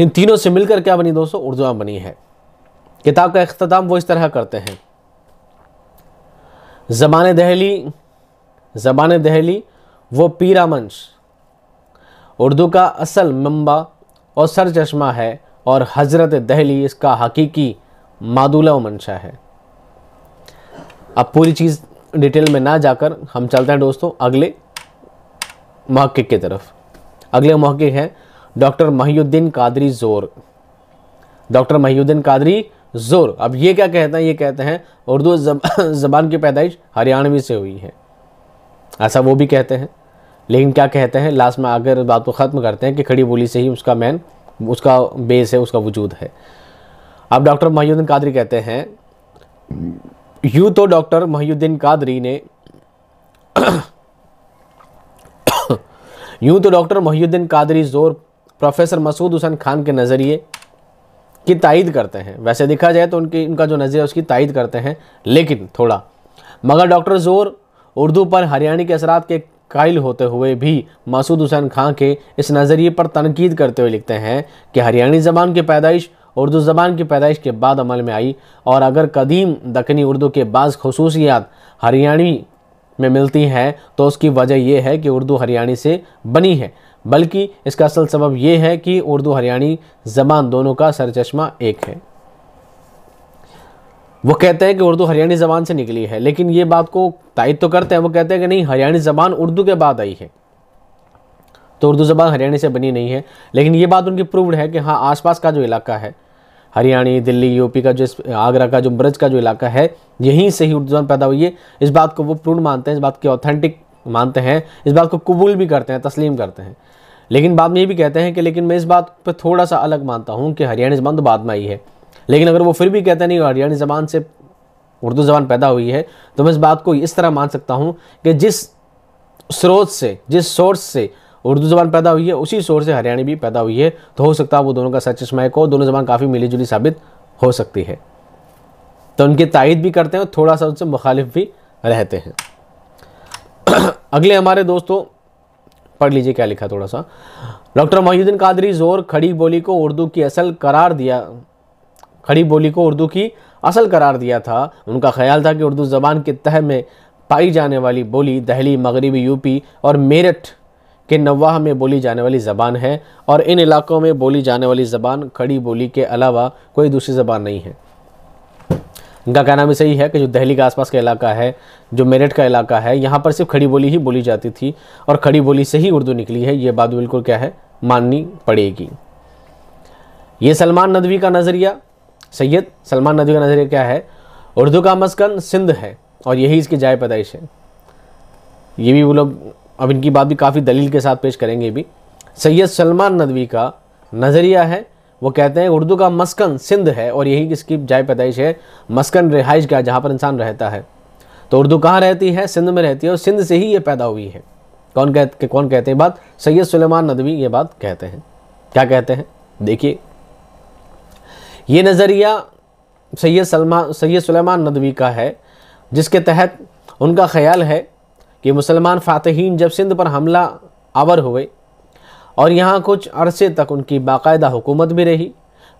इन तीनों से मिलकर क्या बनी दोस्तों उर्दू बनी है किताब का अख्ताम वो इस तरह करते हैं ज़बान दहली ज़बान दहली वो पीरा मंश उर्दू का असल मंबा और सर चश्मा है और हज़रत दहली इसका हकीकी मादूला मंशा है अब पूरी चीज़ डिटेल में ना जाकर हम चलते हैं दोस्तों अगले महक्क की तरफ अगले महक्क हैं डॉक्टर महियुद्दीन कादरी जोर डॉक्टर महियुद्दीन कादरी जोर अब ये क्या कहते हैं ये कहते हैं उर्दू जब, जबान की पैदाइश हरियाणवी से हुई है ऐसा अच्छा, वो भी कहते हैं लेकिन क्या कहते हैं लास्ट में आकर बात को ख़त्म करते हैं कि खड़ी बोली से ही उसका मैन उसका बेस है उसका वजूद है अब डॉक्टर महिउद्दीन कादरी कहते हैं यूँ तो डॉक्टर महिउद्दीन कादरी ने यूँ तो डॉक्टर महिउद्दीन कादरी ज़ोर प्रोफेसर मसूद हुसैन खान के नज़रिए की तायद करते हैं वैसे देखा जाए तो उनकी उनका जो नज़रिया उसकी तायद करते हैं लेकिन थोड़ा मगर डॉक्टर ज़ोर उर्दू पर हरियाणी के असरात के कायल होते हुए भी मसूद हुसैन खां के इस नज़रिए पर तनकीद करते हुए लिखते हैं कि हरियाणी ज़बान की पैदाइश उर्दू ज़बान की पैदाइश के बाद अमल में आई और अगर कदीम दखनी उर्दू के बाद खसूसियात हरियाणी में मिलती हैं तो उसकी वजह यह है कि उर्दू हरियाणी से बनी है बल्कि इसका असल सबब यह है कि उर्दू हरियाणी ज़बान दोनों का सरचश्मा एक है वो कहते हैं कि उर्दू हरियाणी ज़बान से निकली है लेकिन ये बात को तायद तो करते हैं वो कहते हैं कि नहीं हरियाणी ज़बान उर्दू के बाद आई है तो उर्दू ज़बान हरियाणी से बनी नहीं है लेकिन ये बात उनकी प्रूवड है कि हाँ आसपास का जो इलाका है हरियाणी दिल्ली यूपी का जो आगरा का जो ब्रज का जो इलाका है यहीं से ही उर्दू ज़बान पैदा हुई है इस बात को वो प्रूव मानते हैं इस बात की ऑथेंटिक मानते हैं इस बात को कबूल भी करते हैं तस्लीम करते हैं लेकिन बाद में ये भी कहते हैं कि लेकिन मैं इस बात पर थोड़ा सा अलग मानता हूँ कि हरियाणी ज़बान तो बाद में आई है लेकिन अगर वो फिर भी कहते नहीं हरियाणी ज़बान से उर्दू ज़बान पैदा हुई है तो मैं इस बात को इस तरह मान सकता हूँ कि जिस स्रोत से जिस सोर्स से उर्दू ज़बान पैदा हुई है उसी सोर से हरियाणी भी पैदा हुई है तो हो सकता है वो दोनों का सच मैक हो दोनों ज़बान काफ़ी मिली जुली साबित हो सकती है तो उनकी तायद भी करते हैं और थोड़ा सा उनसे मुखालिफ भी रहते हैं अगले हमारे दोस्तों पढ़ लीजिए क्या लिखा थोड़ा सा डॉक्टर मोहिद्दीन कादरी जोर खड़ी बोली को उर्दू की असल करार दिया खड़ी बोली को उर्दू की असल करार दिया था उनका ख्याल था कि उर्दू ज़बान के तह में पाई जाने वाली बोली दहली मगरबी यूपी और मेरठ के नवाह में बोली जाने वाली ज़बान है और इन इलाक़ों में बोली जाने वाली ज़बान खड़ी बोली के अलावा कोई दूसरी ज़बान नहीं है उनका कहना भी सही है कि जो दहली के आसपास का इलाका है जो मेरठ का इलाका है यहाँ पर सिर्फ खड़ी बोली ही बोली जाती थी और खड़ी बोली से ही उर्दू निकली है ये बात बिल्कुल क्या है माननी पड़ेगी ये सलमान नदवी का नज़रिया सैयद सलमान नदवी का नज़रिया क्या है उर्दू का मस्कन सिंध है और यही इसकी जाय पैदाइश है ये भी वो लोग अब इनकी बात भी काफ़ी दलील के साथ पेश करेंगे भी सैयद सलमान नदवी का नज़रिया है वो कहते हैं उर्दू का मस्कन सिंध है और यही इसकी जाय पैदाइश है मस्कन रिहाइश का जहाँ पर इंसान रहता है तो उर्दू कहाँ रहती है सिंध में रहती है और सिंध से ही ये पैदा हुई है कौन कहते कौन कहते हैं बात सैयद सलमान नदवी ये बात कहते हैं क्या कहते हैं देखिए ये नज़रिया सैयद सलमान सैयद सुलेमान नदवी का है जिसके तहत उनका ख्याल है कि मुसलमान फ़ातहीन जब सिंध पर हमला आवर हुए और यहाँ कुछ अरसे तक उनकी बाकायदा हुकूमत भी रही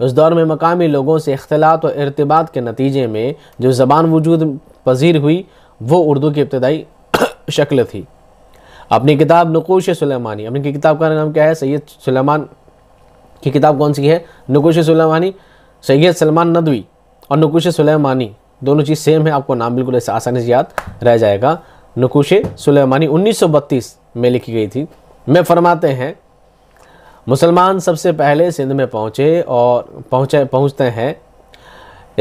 उस दौर में मकामी लोगों से अख्तलात और इरतबात के नतीजे में जो ज़बान वजूद पजीर हुई वो उर्दू की इब्तदाई शक्ल थी अपनी किताब नकोश सलेमानी अपनी किताब का नाम क्या है सैयद सलेमान की किताब कौन सी है नकोश सलेमानी सैयद सलमान नदवी और नकुश सुलेमानी दोनों चीज़ सेम है आपको नाम बिल्कुल ऐसे आसानी से याद रह जाएगा नकुश सुलेमानी 1932 में लिखी गई थी मैं फरमाते हैं मुसलमान सबसे पहले सिंध में पहुँचे और पहुँचे पहुँचते हैं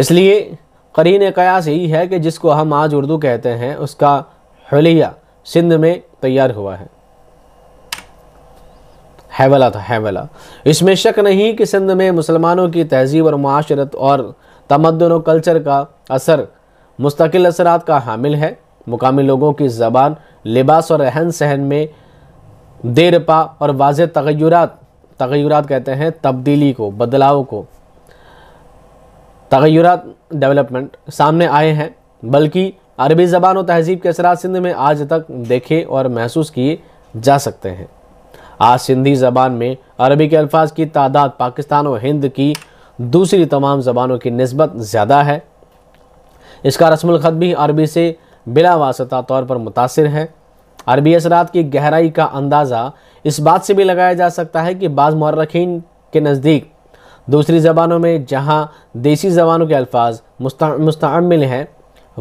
इसलिए करीन कयास यही है कि जिसको हम आज उर्दू कहते हैं उसका हलिया सिंध में तैयार हुआ है हैवला था हैवला इसमें शक नहीं कि सिंध में मुसलमानों की तहजीब और माशरत और तमदन व कल्चर का असर मुस्तकिल असरात का हामिल है मुकामी लोगों की ज़बान लिबास और रहन सहन में देरपा और वाज तगैरत तगैरत कहते हैं तब्दीली को बदलाव को तगैरत डेवलपमेंट सामने आए हैं बल्कि अरबी ज़बान और तहजीब के असरा सिंध में आज तक देखे और महसूस किए जा सकते हैं आज सिंधी ज़बान में अरबी के अल्फाज की तादाद पाकिस्तान और हिंद की दूसरी तमाम ज़बानों की नस्बत ज़्यादा है इसका रस्मलखत भी अरबी से बिला तौर पर मुतासर है अरबी असरात की गहराई का अंदाज़ा इस बात से भी लगाया जा सकता है कि बाज़ मर्रखीन के नज़दीक दूसरी ज़बानों में जहाँ देसी ज़बानों के अल्फाज मुस्तमिल हैं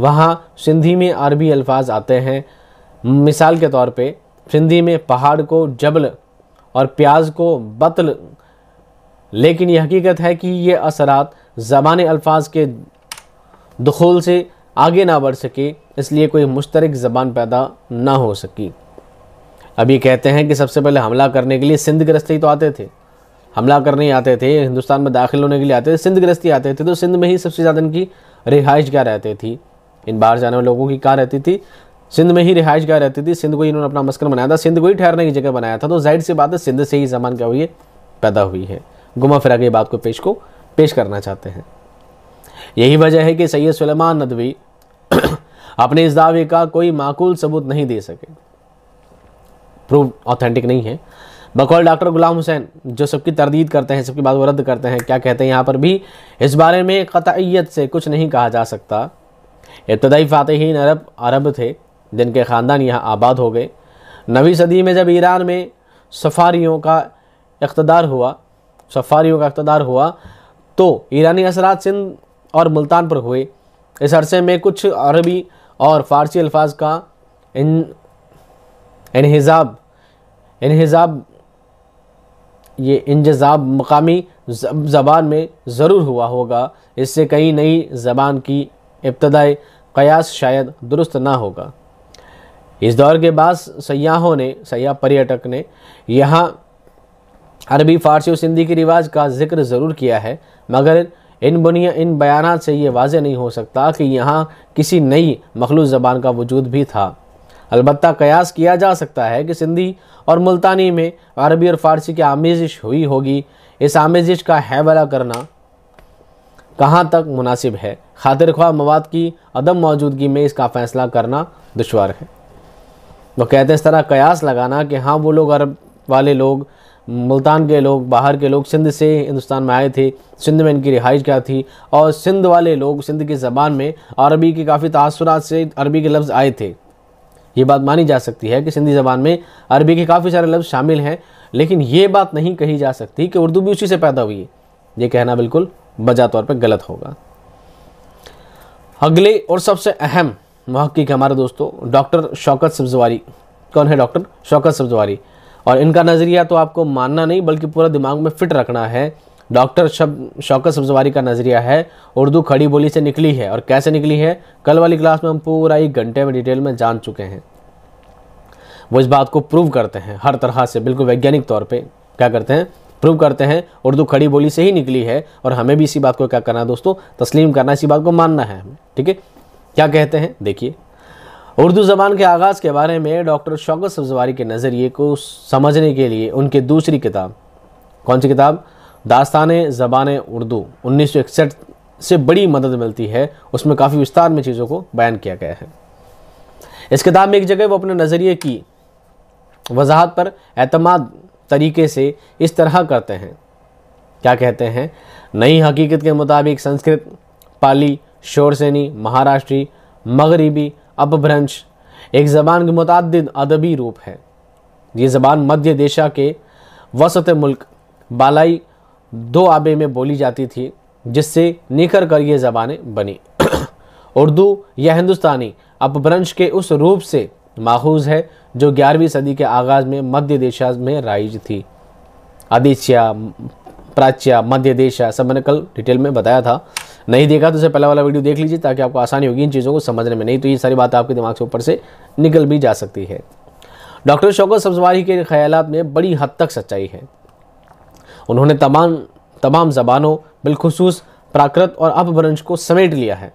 वहाँ सिंधी में अरबी अल्फाज आते हैं मिसाल के तौर पर सिंधी में पहाड़ को जबल और प्याज को बतल लेकिन यह हकीकत है कि ये असरात ज़बान अल्फाज के दखोल से आगे ना बढ़ सके इसलिए कोई मुश्तरक ज़बान पैदा ना हो सकी अब ये कहते हैं कि सबसे पहले हमला करने के लिए सिंध गृहस्थी तो आते थे हमला करने आते थे हिंदुस्तान में दाखिल होने के लिए आते थे सिंध गृहस्थी आते थे तो सिंध में ही सबसे ज़्यादा इनकी रिहाइश क्या रहती थी इन बाहर जाने वाले लोगों की क्या रहती थी सिंध में ही रिहाइश गाह रहती थी सिंध को ही इन्होंने अपना मस्कन बनाया था सिंध को ही ठहरने की जगह बनाया था तो जाहिर सी बात है सिंध से ही जमान क्या हुई है पैदा हुई है घुमा फिरा के बात को पेश को पेश करना चाहते हैं यही वजह है कि सैयद सुलेमान नदवी अपने इस दावे का कोई माकूल सबूत नहीं दे सके प्रूव ऑथेंटिक नहीं है बकौल डॉक्टर गुलाम हुसैन जो सबकी तरदीद करते हैं सबकी बात को रद्द करते हैं क्या कहते हैं यहाँ पर भी इस बारे में कतयत से कुछ नहीं कहा जा सकता इब्तदाई फातहीन अरब अरब थे जिनके ख़ानदान यहाँ आबाद हो गए नवी सदी में जब ईरान में सफ़ारियों का इकतदार हुआ सफ़ारियों का इकतदार हुआ तो ईरानी असरा सिंध और मुल्तान पर हुए इस अरसे में कुछ अरबी और फ़ारसी अल्फाज का इन इनहजाब इनहजाब ये इंजाब मकामी ज़बान में ज़रूर हुआ होगा इससे कई नई ज़बान की इब्तदाई कयास शायद दुरुस्त ना होगा इस दौर के बाद सयाहों ने सयाह पर्यटक ने यहाँ अरबी फ़ारसी और सिंधी के रिवाज का जिक्र ज़रूर किया है मगर इन बुनिया इन बयान से ये वाज नहीं हो सकता कि यहाँ किसी नई मखलूस ज़बान का वजूद भी था अलबत् कयास किया जा सकता है कि सिंधी और मुल्तानी में अरबी और फ़ारसी की आमेजिश हुई होगी इस आमेजिश का हैवला करना कहाँ तक मुनासिब है खातिर ख्वाह मवाद की अदम मौजूदगी में इसका फ़ैसला करना दुशवार है वो कहते हैं इस तरह कयास लगाना कि हाँ वो लोग अरब वाले लोग मुल्तान के लोग बाहर के लोग सिंध से हिंदुस्तान में आए थे सिंध में इनकी रिहाइश क्या थी और सिंध वाले लोग सिंध की ज़बान में अरबी के काफ़ी तसरा से अरबी के लफ्ज़ आए थे ये बात मानी जा सकती है कि सिंधी ज़बान में अरबी के काफ़ी सारे लफ्ज़ शामिल हैं लेकिन ये बात नहीं कही जा सकती कि उर्दू भी उसी से पैदा हुई है ये कहना बिल्कुल बजा तौर पर गलत होगा अगले और सबसे अहम महक्की के हमारे दोस्तों डॉक्टर शौकत सब्जवारी कौन है डॉक्टर शौकत सब्जवारी और इनका नज़रिया तो आपको मानना नहीं बल्कि पूरा दिमाग में फिट रखना है डॉक्टर शब शौकत सब्जवारी का नज़रिया है उर्दू खड़ी बोली से निकली है और कैसे निकली है कल वाली क्लास में हम पूरा एक घंटे में डिटेल में जान चुके हैं वो इस बात को प्रूव करते हैं हर तरह से बिल्कुल वैज्ञानिक तौर पर क्या करते हैं प्रूव करते हैं उर्दू खड़ी बोली से ही निकली है और हमें भी इसी बात को क्या करना है दोस्तों तस्लीम करना इसी बात को मानना है ठीक है क्या कहते हैं देखिए उर्दू ज़बान के आगाज़ के बारे में डॉक्टर शौकत सब्जवारी के नज़रिए को समझने के लिए उनकी दूसरी किताब कौन सी किताब दास्तान ज़बान उर्दू उन्नीस से बड़ी मदद मिलती है उसमें काफ़ी विस्तार में चीज़ों को बयान किया गया है इस किताब में एक जगह वो अपने नज़रिए की वजाहत पर अतमाद तरीके से इस तरह करते हैं क्या कहते हैं नई हकीकत के मुताबिक संस्कृत पाली शोरसैनी महाराष्ट्री मगरबी अपभ्रंश एक ज़बान के मुतद अदबी रूप है ये ज़बान मध्य देशा के वसत मुल्क बालाई दो आबे में बोली जाती थी जिससे निखर कर ये ज़बानें बनी उर्दू या हिंदुस्तानी अपभ्रंश के उस रूप से माखूज है जो ग्यारहवीं सदी के आगाज़ में मध्य देशा में राइज थी आदित्या प्राच्या मध्य देशा सब मैंने कल डिटेल में बताया था नहीं देखा तो उसे पहला वाला वीडियो देख लीजिए ताकि आपको आसानी होगी इन चीज़ों को समझने में नहीं तो ये सारी बात आपके दिमाग से ऊपर से निकल भी जा सकती है डॉक्टर शौकत सब्जवारी के ख्याल में बड़ी हद तक सच्चाई है उन्होंने तमाम तमाम जबानों बिलखसूस प्राकृत और अपभ्रंश को समेट लिया है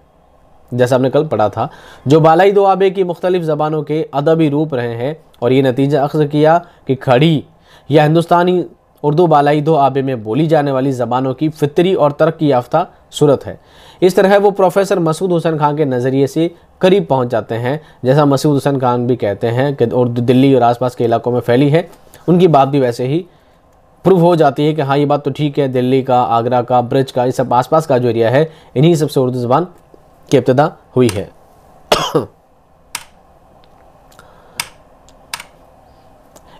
जैसा हमने कल पढ़ा था जो बालाई दुआबे की मुख्तलिफ ज़बानों के अदबी रूप रहे हैं और ये नतीजा अक्स किया कि खड़ी या हिंदुस्तानी उर्दू बालाई दो आबे में बोली जाने वाली ज़बानों की फितरी और तरक्की याफ्ता सूरत है इस तरह वो प्रोफेसर मसूद हुसैन खान के नज़रिए से करीब पहुंच जाते हैं जैसा मसूद हुसैन खान भी कहते हैं कि उर्दू दिल्ली और आसपास के इलाकों में फैली है उनकी बात भी वैसे ही प्रूव हो जाती है कि हाँ ये बात तो ठीक है दिल्ली का आगरा का ब्रज का ये सब आसपास का जो एरिया है इन्हीं सबसे उर्दू ज़बान की इब्तदा हुई है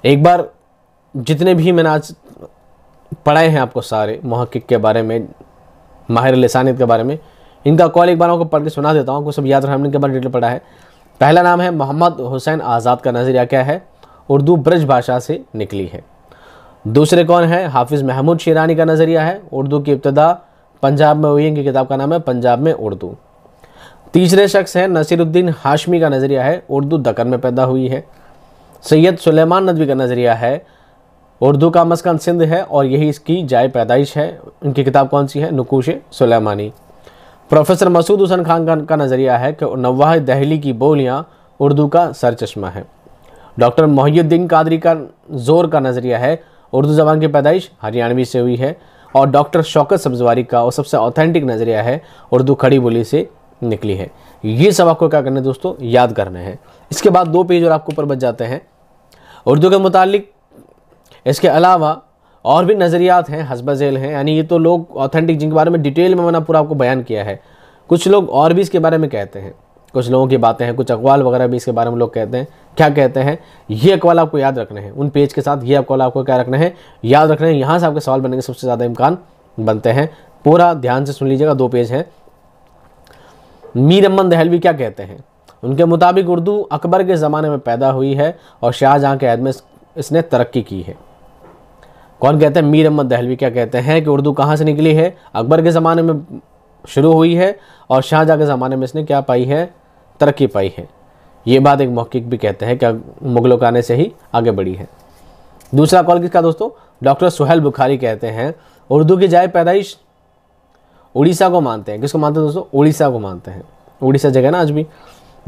एक बार जितने भी मैंने आज पढ़ाए हैं आपको सारे महक्क के बारे में माहिर लसानियत के बारे में इनका कॉल एक बार आपको पढ़ के सुना देता हूँ आपको सब याद रहा के बारे डिटेल पढ़ा है पहला नाम है मोहम्मद हुसैन आज़ाद का नज़रिया क्या है उर्दू ब्रज भाषा से निकली है दूसरे कौन है हाफिज़ महमूद शेरानी का नज़रिया है उर्दू की इब्तदा पंजाब में हुई इनकी किताब का नाम है पंजाब में उर्दू तीसरे शख्स हैं नसीरुद्दीन हाशमी का नज़रिया है उर्दू दक्कन में पैदा हुई है सैयद सुलेमान नदवी का नज़रिया है उर्दू का मस्कन सिंध है और यही इसकी जाय पैदाइश है उनकी किताब कौन सी है नकूश सलेमानी प्रोफेसर मसूद हुसन खान का, नज़रिया है कि नवाह दहली की बोलियाँ उर्दू का सरचश्मा है डॉक्टर मोहुद्दीन कादरी का जोर का नज़रिया है उर्दू ज़बान की पैदाइश हरियाणवी से हुई है और डॉक्टर शौकत सब्जवारी का और सबसे ऑथेंटिक नज़रिया है उर्दू खड़ी बोली से निकली है ये सब आपको क्या करना है दोस्तों याद करना है इसके बाद दो पेज और आपके ऊपर बच जाते हैं उर्दू के मुतालिक इसके अलावा और भी नज़रियात हैं हसब झेल हैं यानी ये तो लोग ऑथेंटिक जिनके बारे में डिटेल में मैंने पूरा आपको बयान किया है कुछ लोग और भी इसके बारे में कहते हैं कुछ लोगों की बातें हैं कुछ अकवाल वगैरह भी इसके बारे में लोग कहते हैं क्या कहते हैं ये अकवाल आपको याद रखने हैं उन पेज के साथ ये अकवाल आपको क्या रखने हैं याद रखने है यहाँ से आपके सवाल बनने के सबसे ज़्यादा इम्कान बनते हैं पूरा ध्यान से सुन लीजिएगा दो पेज हैं मीर अमन दहलवी क्या कहते हैं उनके मुताबिक उर्दू अकबर के ज़माने में पैदा हुई है और शाहजहाँ के आदमी इसने तरक्की की है कौन कहते हैं मीर अहमद दहलवी क्या कहते हैं कि उर्दू कहाँ से निकली है अकबर के ज़माने में शुरू हुई है और शाहजहाँ के ज़माने में इसने क्या पाई है तरक्की पाई है ये बात एक मौकिक भी कहते हैं कि मुग़लों के आने से ही आगे बढ़ी है दूसरा कॉल किसका दोस्तों डॉक्टर सुहेल बुखारी कहते हैं उर्दू की जाए पैदाइश उड़ीसा को मानते हैं किसको मानते हैं दोस्तों उड़ीसा को मानते हैं उड़ीसा जगह ना आज भी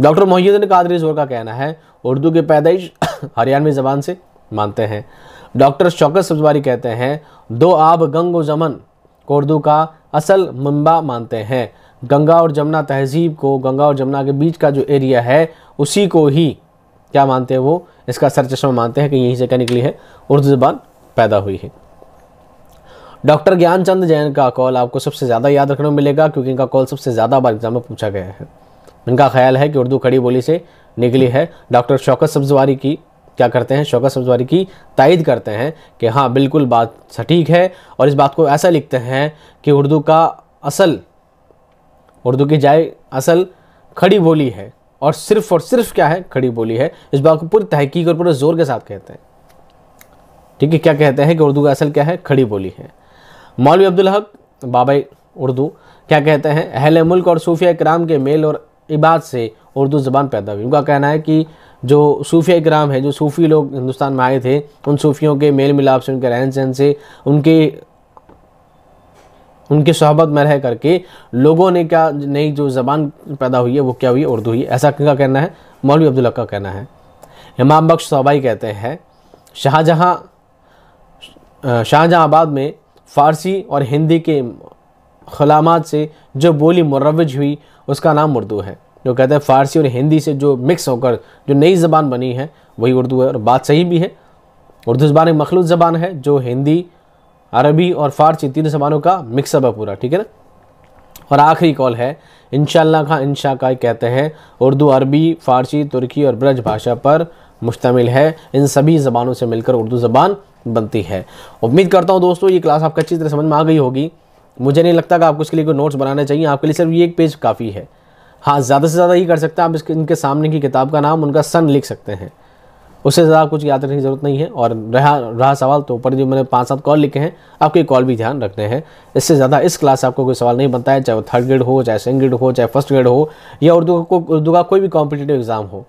डॉक्टर मोहिद्दीन कादरी जोर का कहना है उर्दू की पैदाइश हरियाणवी ज़बान से मानते हैं डॉक्टर शौकत सब्जवारी कहते हैं दो आब गंग जमन को उर्दू का असल मुंबा मानते हैं गंगा और जमुना तहजीब को गंगा और जमुना के बीच का जो एरिया है उसी को ही क्या मानते हैं वो इसका सरचश्मा मानते हैं कि यहीं से क्या निकली है उर्दू ज़बान पैदा हुई है डॉक्टर ज्ञानचंद जैन का कॉल आपको सबसे ज़्यादा याद रखने में मिलेगा क्योंकि इनका कॉल सबसे ज़्यादा बार एग्जाम में पूछा गया है इनका ख्याल है कि उर्दू खड़ी बोली से निकली है डॉक्टर शौकत सब्जवारी की क्या करते हैं शौकत सब्जवारी की तायद करते हैं कि हाँ बिल्कुल बात सटीक है और इस बात को ऐसा लिखते हैं कि उर्दू का असल उर्दू की जाए असल खड़ी बोली है और सिर्फ और सिर्फ क्या है खड़ी बोली है इस बात को पूरी तहकीक और पूरे ज़ोर के साथ कहते हैं ठीक है क्या कहते हैं कि उर्दू का असल क्या है खड़ी बोली है मौलवी अब्दुल हक बाबा उर्दू क्या कहते हैं अहल मुल्क और सूफिया कराम के मेल और इबाद से उर्दू ज़बान पैदा हुई उनका कहना है कि जो सूफिया ग्राम है जो सूफ़ी लोग हिंदुस्तान में आए थे उन सूफ़ियों के मेल मिलाप से उनके रहन सहन से उनके उनके सहबत में रह करके लोगों ने क्या नई जो ज़बान पैदा हुई है वो क्या हुई है उर्दू हुई ऐसा किनका कहना है मौलवी अब्दुल्ला का कहना है इमाम बख्श सबाई कहते हैं शाहजहाँ शाहजहाँबाद में फ़ारसी और हिंदी के खलामात से जो बोली मुरवज हुई उसका नाम उर्दू है जो कहते हैं फ़ारसी और हिंदी से जो मिक्स होकर जो नई ज़बान बनी है वही उर्दू है और बात सही भी है उर्दू ज़बान एक मखलूत ज़बान है जो हिंदी अरबी और फ़ारसी तीन ज़बानों का मिक्सअप है पूरा ठीक है ना और आखिरी कॉल है इन शाह खां शाह का कहते हैं उर्दू अरबी फ़ारसी तुर्की और ब्रज भाषा पर मुश्तमिल है इन सभी ज़बानों से मिलकर उर्दू ज़बान बनती है उम्मीद करता हूँ दोस्तों ये क्लास आपको अच्छी तरह समझ में आ गई होगी मुझे नहीं लगता कि आपको इसके लिए कोई नोट्स बनाना चाहिए आपके लिए सिर्फ ये एक पेज काफ़ी है हाँ ज़्यादा से ज़्यादा ये कर सकते हैं आप इसके इनके सामने की किताब का नाम उनका सन लिख सकते हैं उससे ज़्यादा कुछ याद रखने की ज़रूरत नहीं है और रहा रहा सवाल तो ऊपर जो मैंने पाँच सात कॉल लिखे हैं आपके कॉल भी ध्यान रखने हैं इससे ज़्यादा इस क्लास से आपको कोई सवाल नहीं बनता है चाहे वो थर्ड ग्रेड हो चाहे सेकेंड ग्रेड हो चाहे फर्स्ट ग्रेड हो या उर्दू को उर्दू का कोई भी कॉम्पिटेटिव एग्ज़ाम हो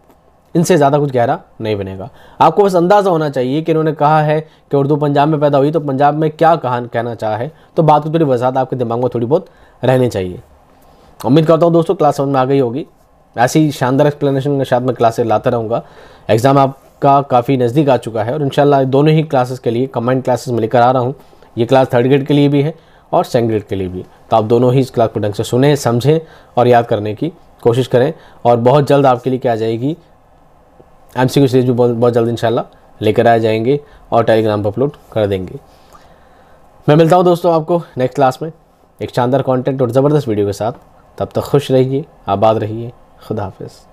इनसे ज़्यादा कुछ गहरा नहीं बनेगा आपको बस अंदाज़ा होना चाहिए कि इन्होंने कहा है कि उर्दू पंजाब में पैदा हुई तो पंजाब में क्या कहा कहना चाहे है तो बात को थोड़ी वजहत आपके दिमाग में थोड़ी बहुत रहनी चाहिए उम्मीद करता हूँ दोस्तों क्लास समझ में आ गई होगी ऐसी शानदार एक्सप्लेनेशन के साथ मैं क्लासेस लाता रहूँगा एग्ज़ाम आपका काफ़ी नज़दीक आ चुका है और इन दोनों ही क्लासेस के लिए कमेंट क्लासेस में लेकर आ रहा हूँ ये क्लास थर्ड ग्रेड के लिए भी है और सेकेंड ग्रेड के लिए भी तो आप दोनों ही इस क्लास को ढंग से सुने समझें और याद करने की कोशिश करें और बहुत जल्द आपके लिए क्या आ जाएगी एम सी सीरीज भी बहुत बहुत जल्द इन लेकर आ जाएंगे और टेलीग्राम पर अपलोड कर देंगे मैं मिलता हूँ दोस्तों आपको नेक्स्ट क्लास में एक शानदार कंटेंट और ज़बरदस्त वीडियो के साथ तब तक खुश रहिए आबाद रहिए खुदा हाफिज़